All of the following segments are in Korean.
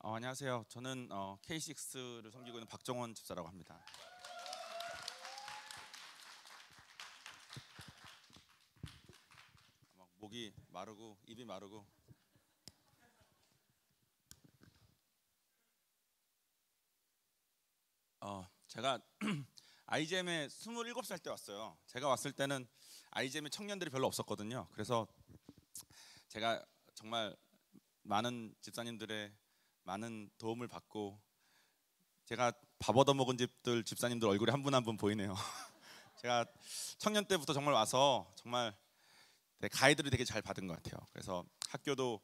어, 안녕하세요. 저는 어, K6를 섬기고 있는 박정원 집사라고 합니다. 목이 마르고 입이 마르고 어, 제가 아이엠에 27살 때 왔어요. 제가 왔을 때는 아이엠에 청년들이 별로 없었거든요. 그래서 제가 정말 많은 집사님들의 많은 도움을 받고 제가 밥 얻어먹은 집들 집사님들 얼굴이 한 분 한 분 보이네요. 제가 청년 때부터 정말 와서 정말 가이드를 되게 잘 받은 것 같아요. 그래서 학교도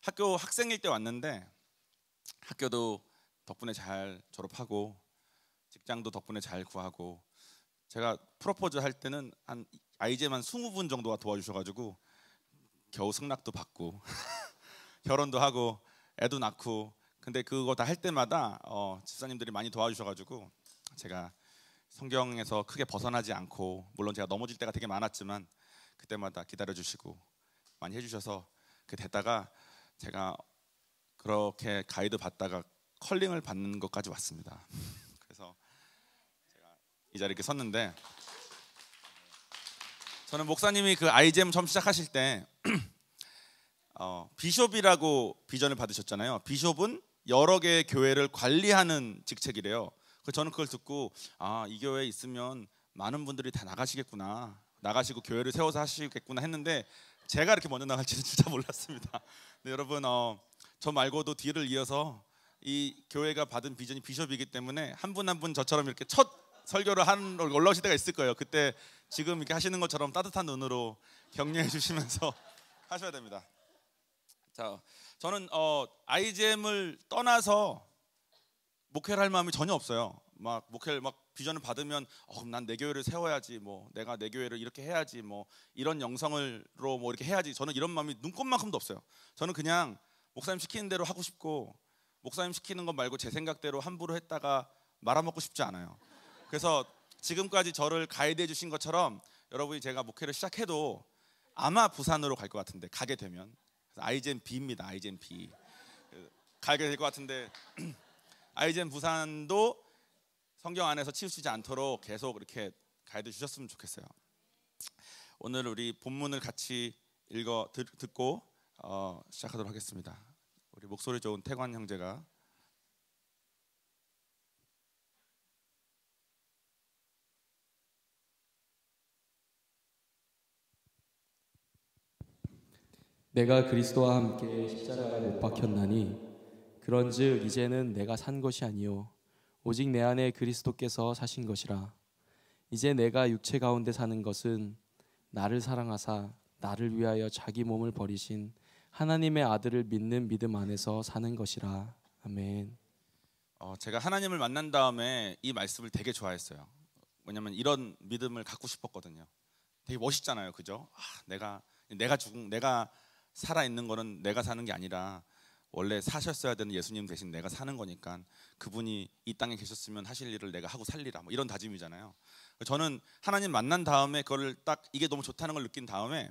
학교 학생일 때 왔는데 학교도 덕분에 잘 졸업하고 직장도 덕분에 잘 구하고 제가 프로포즈 할 때는 한 아이제만 20분 정도가 도와주셔가지고 겨우 승낙도 받고 결혼도 하고 애도 낳고 근데 그거 다 할 때마다 어, 집사님들이 많이 도와주셔가지고 제가 성경에서 크게 벗어나지 않고 물론 제가 넘어질 때가 되게 많았지만 그때마다 기다려주시고 많이 해주셔서 그 되다가 제가 그렇게 가이드 받다가 컬링을 받는 것까지 왔습니다. 그래서 제가 이 자리에 이렇게 섰는데 저는 목사님이 그아이 m 처음 시작하실 때 어, 비숍이라고 비전을 받으셨잖아요. 비숍은 여러 개의 교회를 관리하는 직책이래요. 저는 그걸 듣고 아 이 교회에 있으면 많은 분들이 다 나가시겠구나 나가시고 교회를 세워서 하시겠구나 했는데 제가 이렇게 먼저 나갈지는 진짜 몰랐습니다. 근데 여러분 어, 저 말고도 뒤를 이어서 이 교회가 받은 비전이 비숍이기 때문에 한 분 한 분 저처럼 이렇게 첫 설교를 한 올라오실 때가 있을 거예요. 그때 지금 이렇게 하시는 것처럼 따뜻한 눈으로 격려해 주시면서 하셔야 됩니다. 자, 저는 어, IGM을 떠나서 목회를 할 마음이 전혀 없어요. 막 목회를 막 비전을 받으면 어, 난 내 교회를 세워야지 뭐 내가 내 교회를 이렇게 해야지 뭐 이런 영성을로 뭐 이렇게 해야지 저는 이런 마음이 눈꼽만큼도 없어요. 저는 그냥 목사님 시키는 대로 하고 싶고 목사님 시키는 것 말고 제 생각대로 함부로 했다가 말아먹고 싶지 않아요. 그래서 지금까지 저를 가이드해 주신 것처럼 여러분이 제가 목회를 시작해도 아마 부산으로 갈 것 같은데 가게 되면 아이젠 B입니다. 아이젠 B. 그 가게 될것 같은데 아이젠 부산도 성경 안에서 치우치지 않도록 계속 이렇게 가이드 주셨으면 좋겠어요. 오늘 우리 본문을 같이 읽어 듣, 고 어, 시작하도록 하겠습니다. 우리 목소리 좋은 태관 형제가 내가 그리스도와 함께 십자가에 못 박혔나니 그런즉 이제는 내가 산 것이 아니요 오직 내 안에 그리스도께서 사신 것이라 이제 내가 육체 가운데 사는 것은 나를 사랑하사 나를 위하여 자기 몸을 버리신 하나님의 아들을 믿는 믿음 안에서 사는 것이라 아멘. 어, 제가 하나님을 만난 다음에 이 말씀을 되게 좋아했어요. 왜냐하면 이런 믿음을 갖고 싶었거든요. 되게 멋있잖아요, 그죠? 아, 내가 내가 죽은 내가 살아 있는 거는 내가 사는 게 아니라 원래 사셨어야 되는 예수님 대신 내가 사는 거니까 그분이 이 땅에 계셨으면 하실 일을 내가 하고 살리라 뭐 이런 다짐이잖아요. 저는 하나님 만난 다음에 그걸 딱 이게 너무 좋다는 걸 느낀 다음에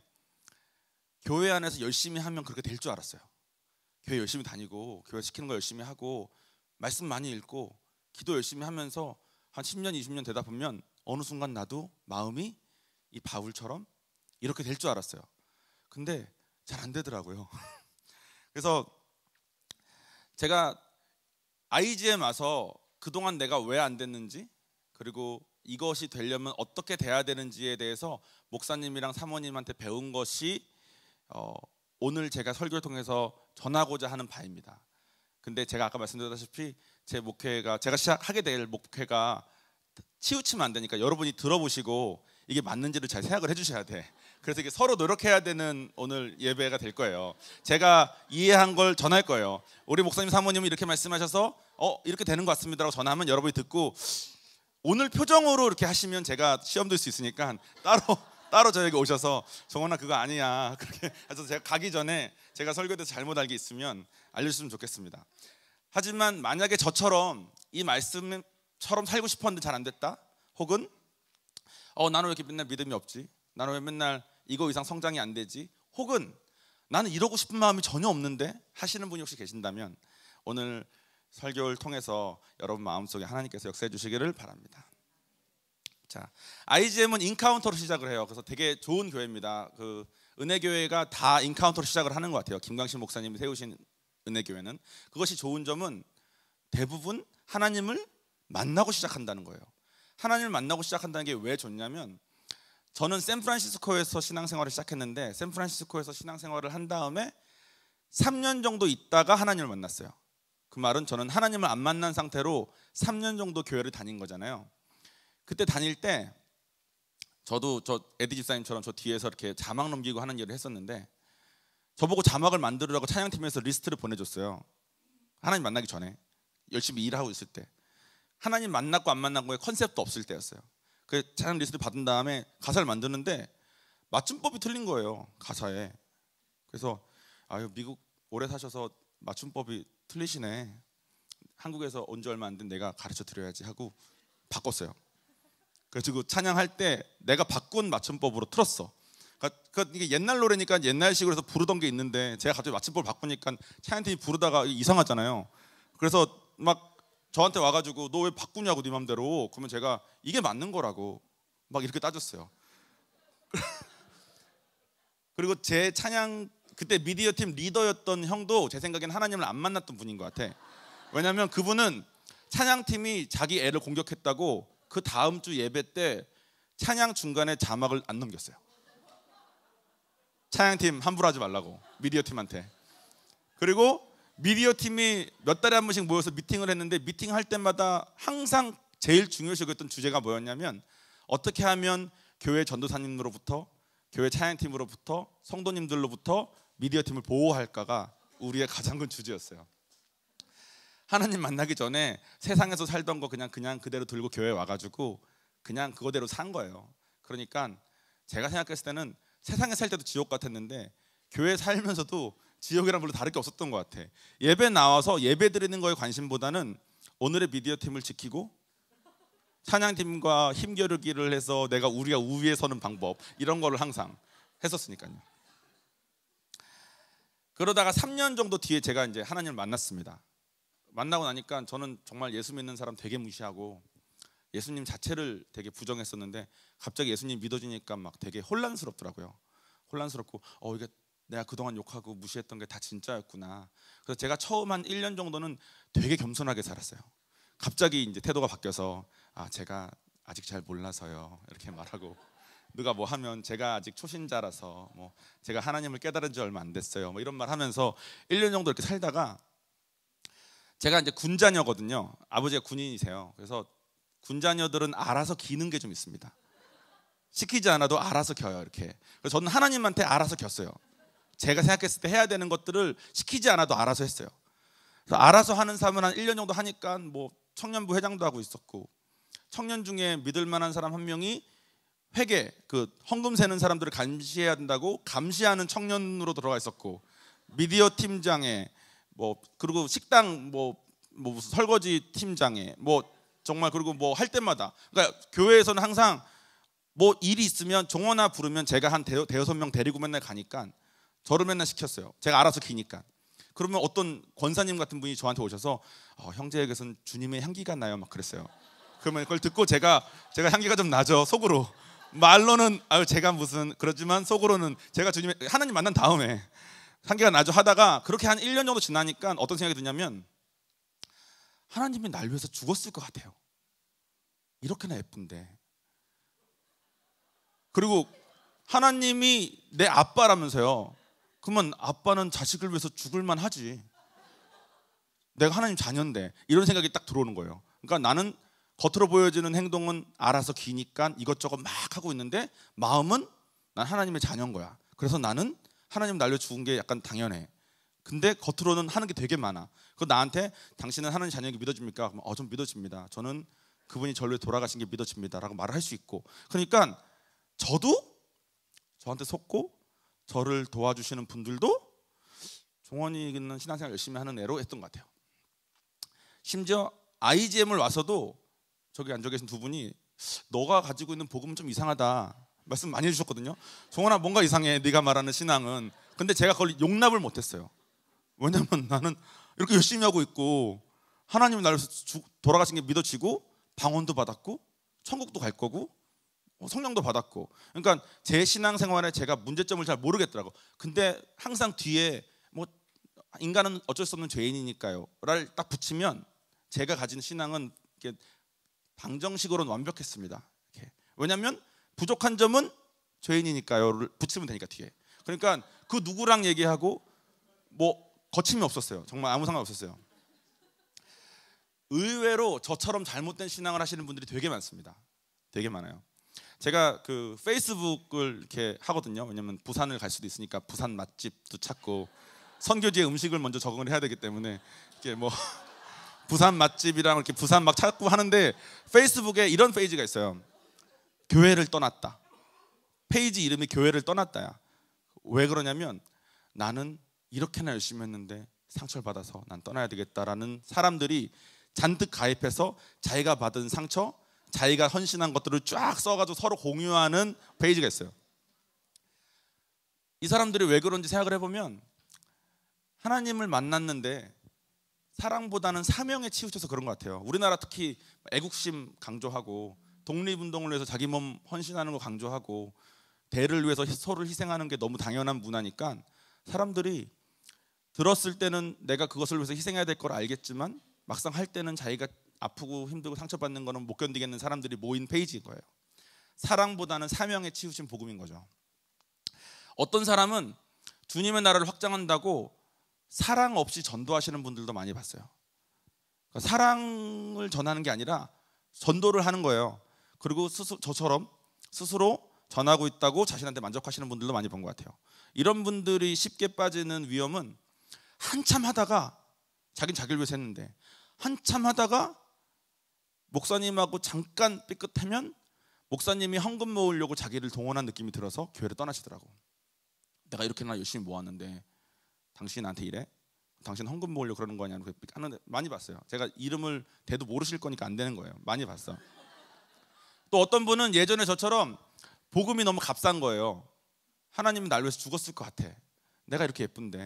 교회 안에서 열심히 하면 그렇게 될 줄 알았어요. 교회 열심히 다니고 교회 시키는 거 열심히 하고 말씀 많이 읽고 기도 열심히 하면서 한 10년 20년 되다 보면 어느 순간 나도 마음이 이 바울처럼 이렇게 될 줄 알았어요. 근데 잘안 되더라고요. 그래서 제가 IGM 와서 그동안 내가 왜 안 됐는지 그리고 이것이 되려면 어떻게 돼야 되는지에 대해서 목사님이랑 사모님한테 배운 것이 어, 오늘 제가 설교를 통해서 전하고자 하는 바입니다. 근데 제가 아까 말씀드렸다시피 제 목회가 제가 시작하게 될 목회가 치우치면 안 되니까 여러분이 들어보시고 이게 맞는지를 잘 생각을 해주셔야 돼. 그래서 이게 서로 노력해야 되는 오늘 예배가 될 거예요. 제가 이해한 걸 전할 거예요. 우리 목사님 사모님은 이렇게 말씀하셔서 어 이렇게 되는 것 같습니다라고 전하면 여러분이 듣고 오늘 표정으로 이렇게 하시면 제가 시험 들수 있으니까 따로 따로 저에게 오셔서 정원아 그거 아니야 그렇게 해서 제가 가기 전에 제가 설교서 잘못 알게 있으면 알려주시면 좋겠습니다. 하지만 만약에 저처럼 이 말씀처럼 살고 싶었는데 잘 안 됐다, 혹은 어 나는 왜 이렇게 맨날 믿음이 없지? 나는 왜 맨날 이거 이상 성장이 안 되지 혹은 나는 이러고 싶은 마음이 전혀 없는데 하시는 분이 혹시 계신다면 오늘 설교를 통해서 여러분 마음속에 하나님께서 역사해 주시기를 바랍니다. 자, IGM은 인카운터로 시작을 해요. 그래서 되게 좋은 교회입니다. 그 은혜 교회가 다 인카운터로 시작을 하는 것 같아요. 김광신 목사님이 세우신 은혜 교회는 그것이 좋은 점은 대부분 하나님을 만나고 시작한다는 거예요. 하나님을 만나고 시작한다는 게 왜 좋냐면 저는 샌프란시스코에서 신앙생활을 시작했는데 샌프란시스코에서 신앙생활을 한 다음에 3년 정도 있다가 하나님을 만났어요. 그 말은 저는 하나님을 안 만난 상태로 3년 정도 교회를 다닌 거잖아요. 그때 다닐 때 저도 저 에디 집사님처럼 저 뒤에서 이렇게 자막 넘기고 하는 일을 했었는데 저보고 자막을 만들으라고 찬양팀에서 리스트를 보내줬어요. 하나님 만나기 전에 열심히 일하고 있을 때 하나님 만났고 안만난 거에 컨셉도 없을 때였어요. 그 찬양 리스트 받은 다음에 가사를 만드는데 맞춤법이 틀린 거예요 가사에. 그래서 아유 미국 오래 사셔서 맞춤법이 틀리시네. 한국에서 온지 얼마 안 된 내가 가르쳐 드려야지 하고 바꿨어요. 그래서 찬양할 때 내가 바꾼 맞춤법으로 틀었어. 그러니까 그 옛날 노래니까 옛날식으로 해서 부르던 게 있는데 제가 갑자기 맞춤법 을 바꾸니까 찬양팀이 부르다가 이상하잖아요. 그래서 막 저한테 와가지고 너 왜 바꾸냐고 네 맘대로 그러면 제가 이게 맞는 거라고 막 이렇게 따졌어요. 그리고 제 찬양 그때 미디어 팀 리더였던 형도 제 생각엔 하나님을 안 만났던 분인 것 같아. 왜냐면 그분은 찬양팀이 자기 애를 공격했다고 그 다음 주 예배 때 찬양 중간에 자막을 안 넘겼어요. 찬양팀 함부로 하지 말라고 미디어 팀한테. 그리고 미디어 팀이 몇 달에 한 번씩 모여서 미팅을 했는데 미팅할 때마다 항상 제일 중요시 여겼던 주제가 뭐였냐면 어떻게 하면 교회 전도사님으로부터 교회 차양팀으로부터 성도님들로부터 미디어 팀을 보호할까가 우리의 가장 큰 주제였어요. 하나님 만나기 전에 세상에서 살던 거 그냥 그냥 그대로 들고 교회에 와가지고 그냥 그거대로 산 거예요. 그러니까 제가 생각했을 때는 세상에 살 때도 지옥 같았는데 교회 살면서도 지역이랑 별로 다를 게 없었던 것 같아. 예배 나와서 예배 드리는 거에 관심보다는 오늘의 미디어 팀을 지키고 찬양팀과 힘겨루기를 해서 내가 우리가 우위에 서는 방법 이런 거를 항상 했었으니까요. 그러다가 3년 정도 뒤에 제가 이제 하나님을 만났습니다. 만나고 나니까 저는 정말 예수 믿는 사람 되게 무시하고 예수님 자체를 되게 부정했었는데 갑자기 예수님 믿어지니까 막 되게 혼란스럽더라고요. 혼란스럽고 어 이게 내가 그동안 욕하고 무시했던 게 다 진짜였구나. 그래서 제가 처음 한 1년 정도는 되게 겸손하게 살았어요. 갑자기 이제 태도가 바뀌어서 아, 제가 아직 잘 몰라서요. 이렇게 말하고 누가 뭐 하면 제가 아직 초신자라서 뭐 제가 하나님을 깨달은 지 얼마 안 됐어요. 뭐 이런 말 하면서 1년 정도 이렇게 살다가 제가 이제 군자녀거든요. 아버지가 군인이세요. 그래서 군자녀들은 알아서 기는 게 좀 있습니다. 시키지 않아도 알아서 겨요 이렇게. 그래서 저는 하나님한테 알아서 겼어요. 제가 생각했을 때 해야 되는 것들을 시키지 않아도 알아서 했어요. 알아서 하는 사람은 한 1년 정도 하니까 뭐 청년부 회장도 하고 있었고 청년 중에 믿을 만한 사람 한 명이 회계 그 헌금 세는 사람들을 감시해야 된다고 감시하는 청년으로 들어가 있었고 미디어 팀장에 뭐 그리고 식당 뭐, 뭐 무슨 설거지 팀장에 뭐 정말 그리고 뭐 할 때마다 그러니까 교회에서는 항상 뭐 일이 있으면 종원아 부르면 제가 한 대여섯 명 데리고 맨날 가니까 저를 맨날 시켰어요. 제가 알아서 기니까. 그러면 어떤 권사님 같은 분이 저한테 오셔서 어, 형제에게선 주님의 향기가 나요 막 그랬어요. 그러면 그걸 듣고 제가 제가 향기가 좀 나죠 속으로 말로는 아유 제가 무슨 그렇지만 속으로는 제가 주님 의 하나님 만난 다음에 향기가 나죠 하다가 그렇게 한 1년 정도 지나니까 어떤 생각이 드냐면 하나님이 날 위해서 죽었을 것 같아요. 이렇게나 예쁜데 그리고 하나님이 내 아빠라면서요. 그러면 아빠는 자식을 위해서 죽을만 하지. 내가 하나님 자녀인데 이런 생각이 딱 들어오는 거예요. 그러니까 나는 겉으로 보여지는 행동은 알아서 기니까 이것저것 막 하고 있는데 마음은 난 하나님의 자녀인 거야. 그래서 나는 하나님 날려 죽은 게 약간 당연해. 근데 겉으로는 하는 게 되게 많아. 그 나한테 당신은 하나님 자녀에게 믿어집니까? 그럼 어좀 믿어집니다. 저는 그분이 절로 돌아가신 게 믿어집니다라고 말을 할 수 있고. 그러니까 저도 저한테 속고 저를 도와주시는 분들도 종원이 있는 신앙생활 열심히 하는 애로 했던 것 같아요. 심지어 IGM을 와서도 저기 앉아 계신 두 분이 너가 가지고 있는 복음은 좀 이상하다 말씀 많이 해주셨거든요. 종원아 뭔가 이상해 네가 말하는 신앙은 근데 제가 그걸 용납을 못했어요. 왜냐면 나는 이렇게 열심히 하고 있고 하나님 나를 돌아가신 게 믿어지고 방언도 받았고 천국도 갈 거고 어, 성령도 받았고 그러니까 제 신앙생활에 제가 문제점을 잘 모르겠더라고 근데 항상 뒤에 뭐 인간은 어쩔 수 없는 죄인이니까요를 딱 붙이면 제가 가진 신앙은 이렇게 방정식으로는 완벽했습니다 이렇게. 왜냐하면 부족한 점은 죄인이니까요를 붙이면 되니까 뒤에 그러니까 그 누구랑 얘기하고 뭐 거침이 없었어요 정말 아무 상관없었어요 의외로 저처럼 잘못된 신앙을 하시는 분들이 되게 많습니다 되게 많아요 제가 그 페이스북을 이렇게 하거든요. 왜냐면 부산을 갈 수도 있으니까 부산 맛집도 찾고 선교지의 음식을 먼저 적응을 해야 되기 때문에 이게뭐 부산 맛집이랑 이렇게 부산 막 찾고 하는데 페이스북에 이런 페이지가 있어요. 교회를 떠났다. 페이지 이름이 교회를 떠났다야. 왜 그러냐면 나는 이렇게나 열심히 했는데 상처를 받아서 난 떠나야 되겠다라는 사람들이 잔뜩 가입해서 자기가 받은 상처, 자기가 헌신한 것들을 쫙 써가지고 서로 공유하는 페이지가 있어요. 이 사람들이 왜 그런지 생각을 해보면 하나님을 만났는데 사랑보다는 사명에 치우쳐서 그런 것 같아요. 우리나라 특히 애국심 강조하고 독립운동을 위해서 자기 몸 헌신하는 거 강조하고 대를 위해서 서를 희생하는 게 너무 당연한 문화니까 사람들이 들었을 때는 내가 그것을 위해서 희생해야 될 걸 알겠지만 막상 할 때는 자기가 아프고 힘들고 상처받는 거는 못 견디겠는 사람들이 모인 페이지인 거예요. 사랑보다는 사명에 치우친 복음인 거죠. 어떤 사람은 주님의 나라를 확장한다고 사랑 없이 전도하시는 분들도 많이 봤어요. 그러니까 사랑을 전하는 게 아니라 전도를 하는 거예요. 그리고 스스, 저처럼 스스로 전하고 있다고 자신한테 만족하시는 분들도 많이 본 것 같아요. 이런 분들이 쉽게 빠지는 위험은 한참 하다가 자기는 자기를 위해서 했는데 한참 하다가 목사님하고 잠깐 삐끗하면 목사님이 헌금 모으려고 자기를 동원한 느낌이 들어서 교회를 떠나시더라고. 내가 이렇게나 열심히 모았는데 당신 한테 이래? 당신 헌금 모으려고 그러는 거 아니야? 하는데 많이 봤어요. 제가 이름을 대도 모르실 거니까 안 되는 거예요. 많이 봤어. 또 어떤 분은 예전에 저처럼 복음이 너무 값싼 거예요. 하나님은 날 위해서 죽었을 것 같아. 내가 이렇게 예쁜데,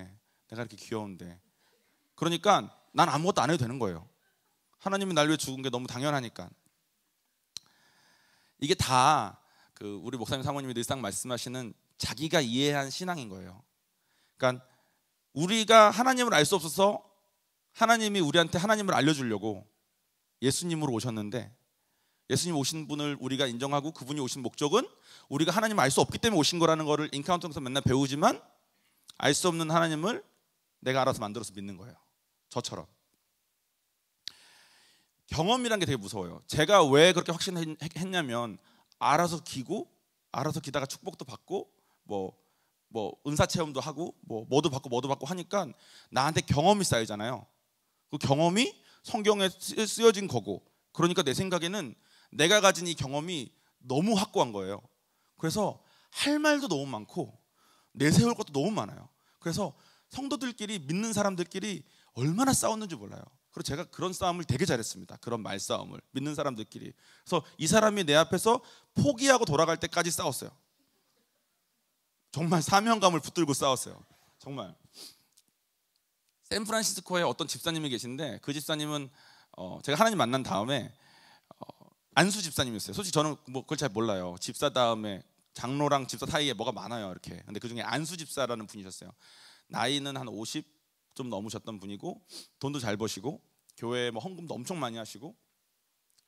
내가 이렇게 귀여운데. 그러니까 난 아무것도 안 해도 되는 거예요. 하나님이 날 위해 죽은 게 너무 당연하니까. 이게 다그 우리 목사님 사모님이 늘상 말씀하시는 자기가 이해한 신앙인 거예요. 그러니까 우리가 하나님을 알 수 없어서 하나님이 우리한테 하나님을 알려주려고 예수님으로 오셨는데 예수님 오신 분을 우리가 인정하고 그분이 오신 목적은 우리가 하나님을 알 수 없기 때문에 오신 거라는 거를 인카운터에서 맨날 배우지만 알 수 없는 하나님을 내가 알아서 만들어서 믿는 거예요. 저처럼. 경험이란 게 되게 무서워요. 제가 왜 그렇게 확신했냐면 알아서 기고 알아서 기다가 축복도 받고 뭐뭐 뭐 은사 체험도 하고 뭐 뭐도 받고 뭐도 받고 하니까 나한테 경험이 쌓이잖아요. 그 경험이 성경에 쓰여진 거고 그러니까 내 생각에는 내가 가진 이 경험이 너무 확고한 거예요. 그래서 할 말도 너무 많고 내세울 것도 너무 많아요. 그래서 성도들끼리 믿는 사람들끼리 얼마나 싸웠는지 몰라요. 그리고 제가 그런 싸움을 되게 잘했습니다. 그런 말싸움을 믿는 사람들끼리. 그래서 이 사람이 내 앞에서 포기하고 돌아갈 때까지 싸웠어요. 정말 사명감을 붙들고 싸웠어요. 정말. 샌프란시스코에 어떤 집사님이 계신데 그 집사님은 어, 제가 하나님 만난 다음에 어, 안수 집사님이었어요. 솔직히 저는 뭐 그걸 잘 몰라요. 집사 다음에 장로랑 집사 사이에 뭐가 많아요 이렇게. 근데 그 중에 안수 집사라는 분이셨어요. 나이는 한 50 좀 넘으셨던 분이고 돈도 잘 버시고 교회 뭐 헌금도 엄청 많이 하시고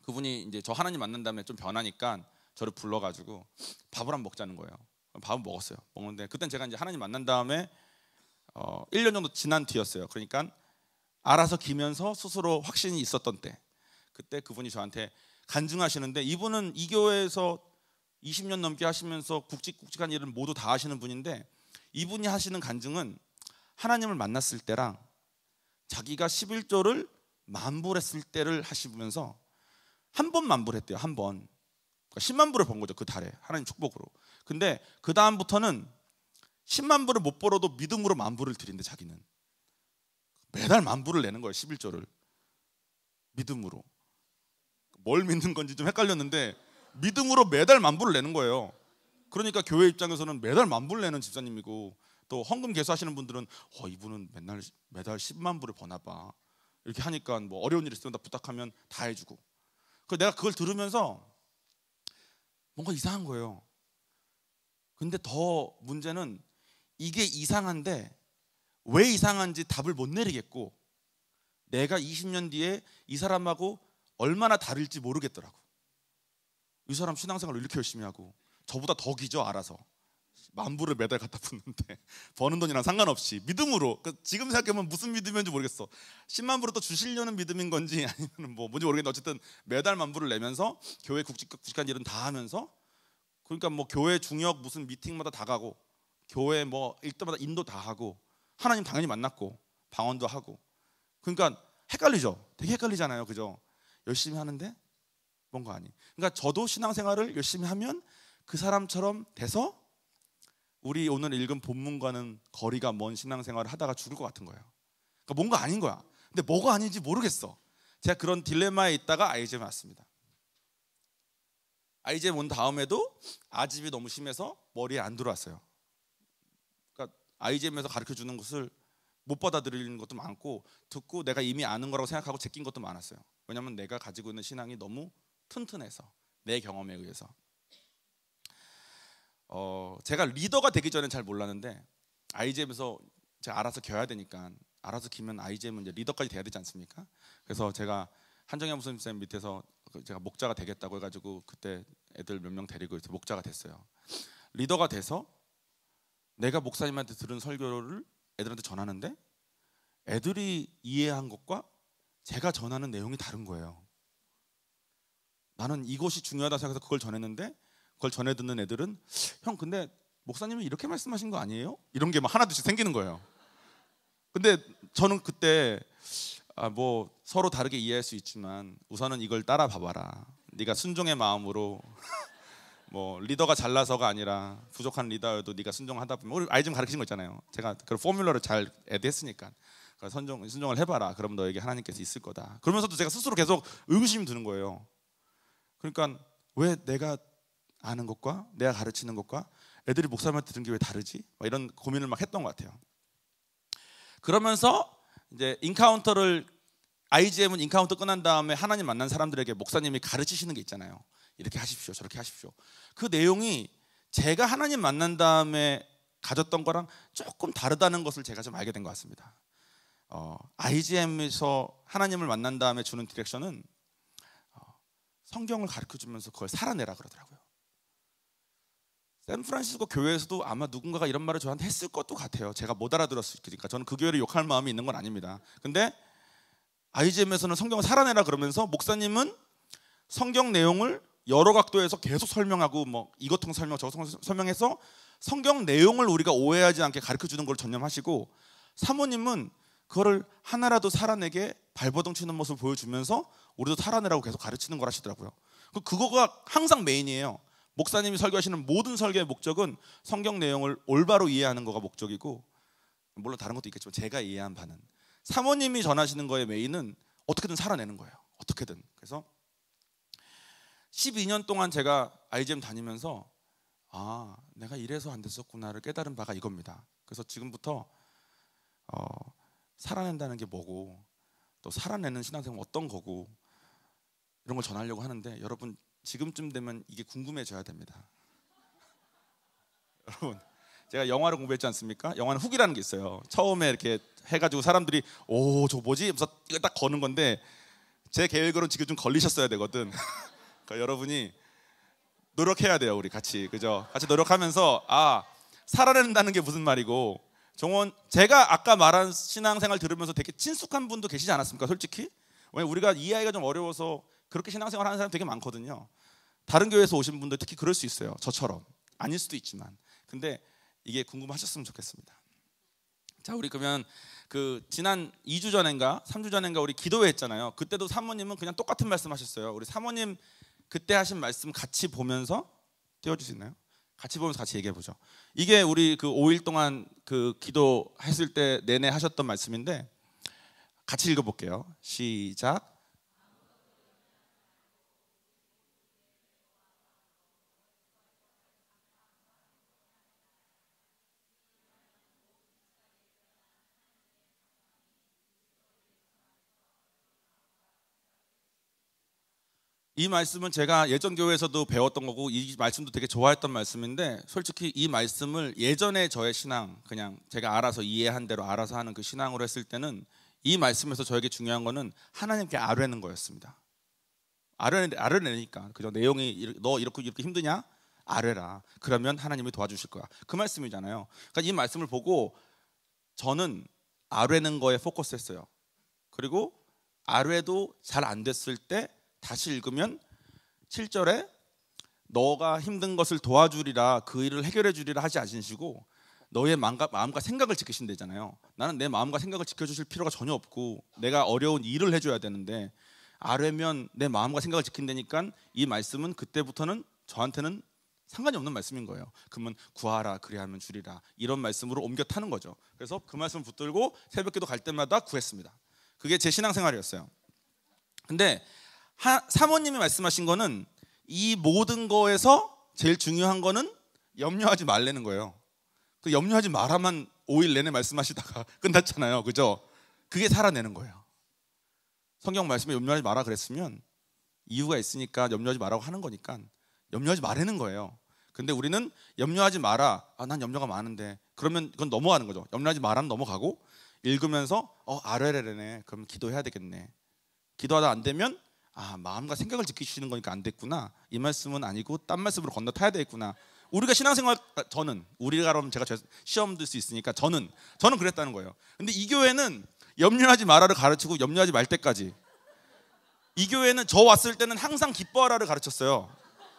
그분이 이제 저 하나님 만난 다음에 좀 변하니까 저를 불러가지고 밥을 한 먹자는 거예요. 밥을 먹었어요. 먹는데 그땐 제가 이제 하나님 만난 다음에 어, 1년 정도 지난 뒤였어요. 그러니까 알아서 기면서 스스로 확신이 있었던 때 그때 그분이 저한테 간증하시는데 이분은 이 교회에서 20년 넘게 하시면서 굵직굵직한 일을 모두 다 하시는 분인데 이분이 하시는 간증은 하나님을 만났을 때랑 자기가 11조를 만불했을 때를 하시면서 한 번 만불했대요. 한 번. 그러니까 10만 불을 번 거죠. 그 달에. 하나님 축복으로. 근데 그 다음부터는 10만 불을 못 벌어도 믿음으로 만 불을 드린대 자기는. 매달 만 불을 내는 거예요. 11조를. 믿음으로. 뭘 믿는 건지 좀 헷갈렸는데 믿음으로 매달 만 불을 내는 거예요. 그러니까 교회 입장에서는 매달 만 불을 내는 집사님이고 또 헌금 계수하시는 분들은 어 이분은 맨날 매달 10만 불을 버나 봐. 이렇게 하니까 뭐 어려운 일 있으면 나 부탁하면 다 해주고. 그 내가 그걸 들으면서 뭔가 이상한 거예요. 근데 더 문제는 이게 이상한데 왜 이상한지 답을 못 내리겠고 내가 20년 뒤에 이 사람하고 얼마나 다를지 모르겠더라고. 이 사람 신앙생활을 이렇게 열심히 하고 저보다 더 기죠 알아서. 만부를 매달 갖다 붙는데 버는 돈이랑 상관없이 믿음으로 그러니까 지금 생각해보면 무슨 믿음인지 모르겠어 10만 부을또 주시려는 믿음인 건지 아니면 뭐 뭔지 모르겠는데 어쨌든 매달 만부를 내면서 교회 국직, 국직한 일은 다 하면서 그러니까 뭐 교회 중역 무슨 미팅마다 다 가고 교회 뭐 일터마다 인도 다 하고 하나님 당연히 만났고 방언도 하고 그러니까 헷갈리죠 되게 헷갈리잖아요 그죠 열심히 하는데 뭔가 아니 그러니까 저도 신앙생활을 열심히 하면 그 사람처럼 돼서 우리 오늘 읽은 본문과는 거리가 먼 신앙생활을 하다가 죽을 것 같은 거예요. 그러니까 뭔가 아닌 거야. 근데 뭐가 아닌지 모르겠어. 제가 그런 딜레마에 있다가 아이엠에 왔습니다. 아이엠 온 다음에도 아집이 너무 심해서 머리에 안 들어왔어요. 그러니까 아이엠에서 가르쳐 주는 것을 못 받아들이는 것도 많고 듣고 내가 이미 아는 거라고 생각하고 제낀 것도 많았어요. 왜냐하면 내가 가지고 있는 신앙이 너무 튼튼해서 내 경험에 의해서. 어, 제가 리더가 되기 전엔 잘 몰랐는데 아이 m 에서 제가 알아서 겨야 되니까 알아서 기면 아이 m 은 이제 리더까지 돼야 되지 않습니까? 그래서 제가 한정현 선생님 밑에서 그 제가 목자가 되겠다고 해가지고 그때 애들 몇 명 데리고 이렇게 목자가 됐어요. 리더가 돼서 내가 목사님한테 들은 설교를 애들한테 전하는데 애들이 이해한 것과 제가 전하는 내용이 다른 거예요. 나는 이것이 중요하다 생각해서 그걸 전했는데 그걸 전해 듣는 애들은 형 근데 목사님은 이렇게 말씀하신 거 아니에요? 이런 게 막 하나둘씩 생기는 거예요. 근데 저는 그때 아 뭐 서로 다르게 이해할 수 있지만 우선은 이걸 따라 봐봐라. 네가 순종의 마음으로 뭐 리더가 잘나서가 아니라 부족한 리더여도 네가 순종하다 보면 오늘 아이 좀 가르치는 거 있잖아요. 제가 그 포뮬러를 잘 애드했으니까 선종 순종을 해봐라. 그럼 너에게 하나님께서 있을 거다. 그러면서도 제가 스스로 계속 의구심이 드는 거예요. 그러니까 왜 내가 아는 것과 내가 가르치는 것과 애들이 목사님한테 들은 게 왜 다르지? 이런 고민을 막 했던 것 같아요. 그러면서 이제 인카운터를 IGM은 인카운터 끝난 다음에 하나님 만난 사람들에게 목사님이 가르치시는 게 있잖아요. 이렇게 하십시오. 저렇게 하십시오. 그 내용이 제가 하나님 만난 다음에 가졌던 거랑 조금 다르다는 것을 제가 좀 알게 된 것 같습니다. 어, IGM에서 하나님을 만난 다음에 주는 디렉션은 어, 성경을 가르쳐 주면서 그걸 살아내라 그러더라고요. 샌프란시스코 교회에서도 아마 누군가가 이런 말을 저한테 했을 것도 같아요. 제가 못 알아들었으니까 저는 그 교회를 욕할 마음이 있는 건 아닙니다. 근데 아이지엠에서는 성경을 살아내라 그러면서 목사님은 성경 내용을 여러 각도에서 계속 설명하고 뭐 이것통 설명 저것통 설명해서 성경 내용을 우리가 오해하지 않게 가르쳐 주는 걸 전념하시고 사모님은 그거를 하나라도 살아내게 발버둥 치는 모습을 보여주면서 우리도 살아내라고 계속 가르치는 걸 하시더라고요. 그, 그거가 항상 메인이에요. 목사님이 설교하시는 모든 설교의 목적은 성경 내용을 올바로 이해하는 거가 목적이고 물론 다른 것도 있겠지만 제가 이해한 바는 사모님이 전하시는 거의 메인은 어떻게든 살아내는 거예요. 어떻게든. 그래서 12년 동안 제가 IGM 다니면서 아 내가 이래서 안 됐었구나를 깨달은 바가 이겁니다. 그래서 지금부터 어, 살아낸다는 게 뭐고 또 살아내는 신앙생활 어떤 거고 이런 걸 전하려고 하는데 여러분 지금쯤 되면 이게 궁금해져야 됩니다. 여러분, 제가 영화를 공부했지 않습니까? 영화는 훅이라는 게 있어요. 처음에 이렇게 해가지고 사람들이 오저 뭐지? 하면서 이거 딱 거는 건데 제 계획으로는 지금 좀 걸리셨어야 되거든. 그러니까 여러분이 노력해야 돼요, 우리 같이 그죠? 같이 노력하면서 아 살아낸다는 게 무슨 말이고 정원 제가 아까 말한 신앙생활 들으면서 되게 친숙한 분도 계시지 않았습니까? 솔직히 왜 우리가 이해하기가 좀 어려워서 그렇게 신앙생활 하는 사람 되게 많거든요. 다른 교회에서 오신 분들 특히 그럴 수 있어요. 저처럼. 아닐 수도 있지만. 근데 이게 궁금하셨으면 좋겠습니다. 자, 우리 그러면 그 지난 2주 전인가 3주 전인가 우리 기도회 했잖아요. 그때도 사모님은 그냥 똑같은 말씀 하셨어요. 우리 사모님 그때 하신 말씀 같이 보면서 띄워 줄수 있나요? 같이 보면서 같이 얘기해 보죠. 이게 우리 그 5일 동안 그 기도했을 때 내내 하셨던 말씀인데 같이 읽어 볼게요. 시작. 이 말씀은 제가 예전 교회에서도 배웠던 거고 이 말씀도 되게 좋아했던 말씀인데 솔직히 이 말씀을 예전에 저의 신앙 그냥 제가 알아서 이해한 대로 알아서 하는 그 신앙으로 했을 때는 이 말씀에서 저에게 중요한 거는 하나님께 아뢰는 거였습니다. 아뢰 아뢰니까 그저 내용이 너 이렇게 이렇게 힘드냐 아뢰라 그러면 하나님이 도와주실 거야 그 말씀이잖아요. 그러니까 이 말씀을 보고 저는 아뢰는 거에 포커스했어요. 그리고 아뢰도 잘 안 됐을 때 다시 읽으면 7절에 너가 힘든 것을 도와주리라 그 일을 해결해 주리라 하지 않으시고 너의 마음과, 마음과 생각을 지키신대잖아요. 나는 내 마음과 생각을 지켜주실 필요가 전혀 없고 내가 어려운 일을 해줘야 되는데 아래면내 마음과 생각을 지킨다니까 이 말씀은 그때부터는 저한테는 상관이 없는 말씀인 거예요. 그러면 구하라 그리하면 주리라 이런 말씀으로 옮겨 타는 거죠. 그래서 그 말씀 붙들고 새벽기도 갈 때마다 구했습니다. 그게 제 신앙생활이었어요. 근데 하, 사모님이 말씀하신 거는 이 모든 거에서 제일 중요한 거는 염려하지 말라는 거예요. 그 염려하지 말아만 5일 내내 말씀하시다가 끝났잖아요. 그죠? 그게 살아내는 거예요. 성경 말씀에 염려하지 마라 그랬으면 이유가 있으니까 염려하지 말라고 하는 거니까 염려하지 말라는 거예요. 근데 우리는 염려하지 마라. 아, 난 염려가 많은데. 그러면 그건 넘어가는 거죠. 염려하지 마라 넘어가고 읽으면서 어, 아뢰레네. 그럼 기도해야 되겠네. 기도하다 안 되면 아 마음과 생각을 지키시는 거니까 안 됐구나 이 말씀은 아니고 딴 말씀으로 건너 타야 되겠구나 우리가 신앙생활 아, 저는 우리가 그럼 제가 시험 들 수 있으니까 저는 저는 그랬다는 거예요 근데 이 교회는 염려하지 말아를 가르치고 염려하지 말 때까지 이 교회는 저 왔을 때는 항상 기뻐하라를 가르쳤어요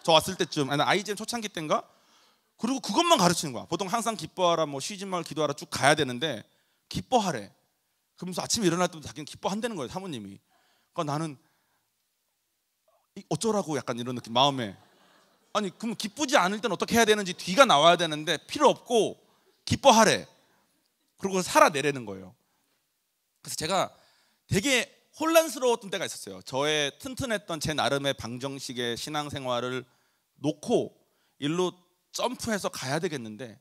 저 왔을 때쯤 아니 IGM 초창기 때인가 그리고 그것만 가르치는 거야 보통 항상 기뻐하라 뭐 쉬지 말 기도하라 쭉 가야 되는데 기뻐하래 그러면서 아침에 일어날 때부터 자기는 기뻐한다는 거예요 사모님이 그러니까 나는 어쩌라고 약간 이런 느낌 마음에 아니 그럼 기쁘지 않을 땐 어떻게 해야 되는지 뒤가 나와야 되는데 필요 없고 기뻐하래 그리고 살아내려는 거예요 그래서 제가 되게 혼란스러웠던 때가 있었어요 저의 튼튼했던 제 나름의 방정식의 신앙생활을 놓고 일로 점프해서 가야 되겠는데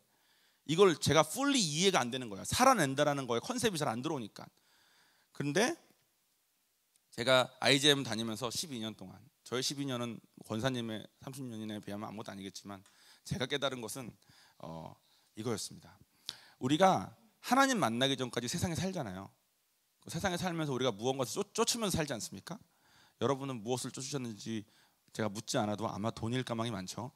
이걸 제가 풀리 이해가 안 되는 거예요 살아낸다라는 거에 컨셉이 잘 안 들어오니까 그런데 제가 IGM 다니면서 12년 동안 저의 12년은 권사님의 30년에 이 비하면 아무것도 아니겠지만 제가 깨달은 것은 어, 이거였습니다. 우리가 하나님 만나기 전까지 세상에 살잖아요. 그 세상에 살면서 우리가 무언가를 쫓으면서 살지 않습니까? 여러분은 무엇을 쫓으셨는지 제가 묻지 않아도 아마 돈일 가망이 많죠.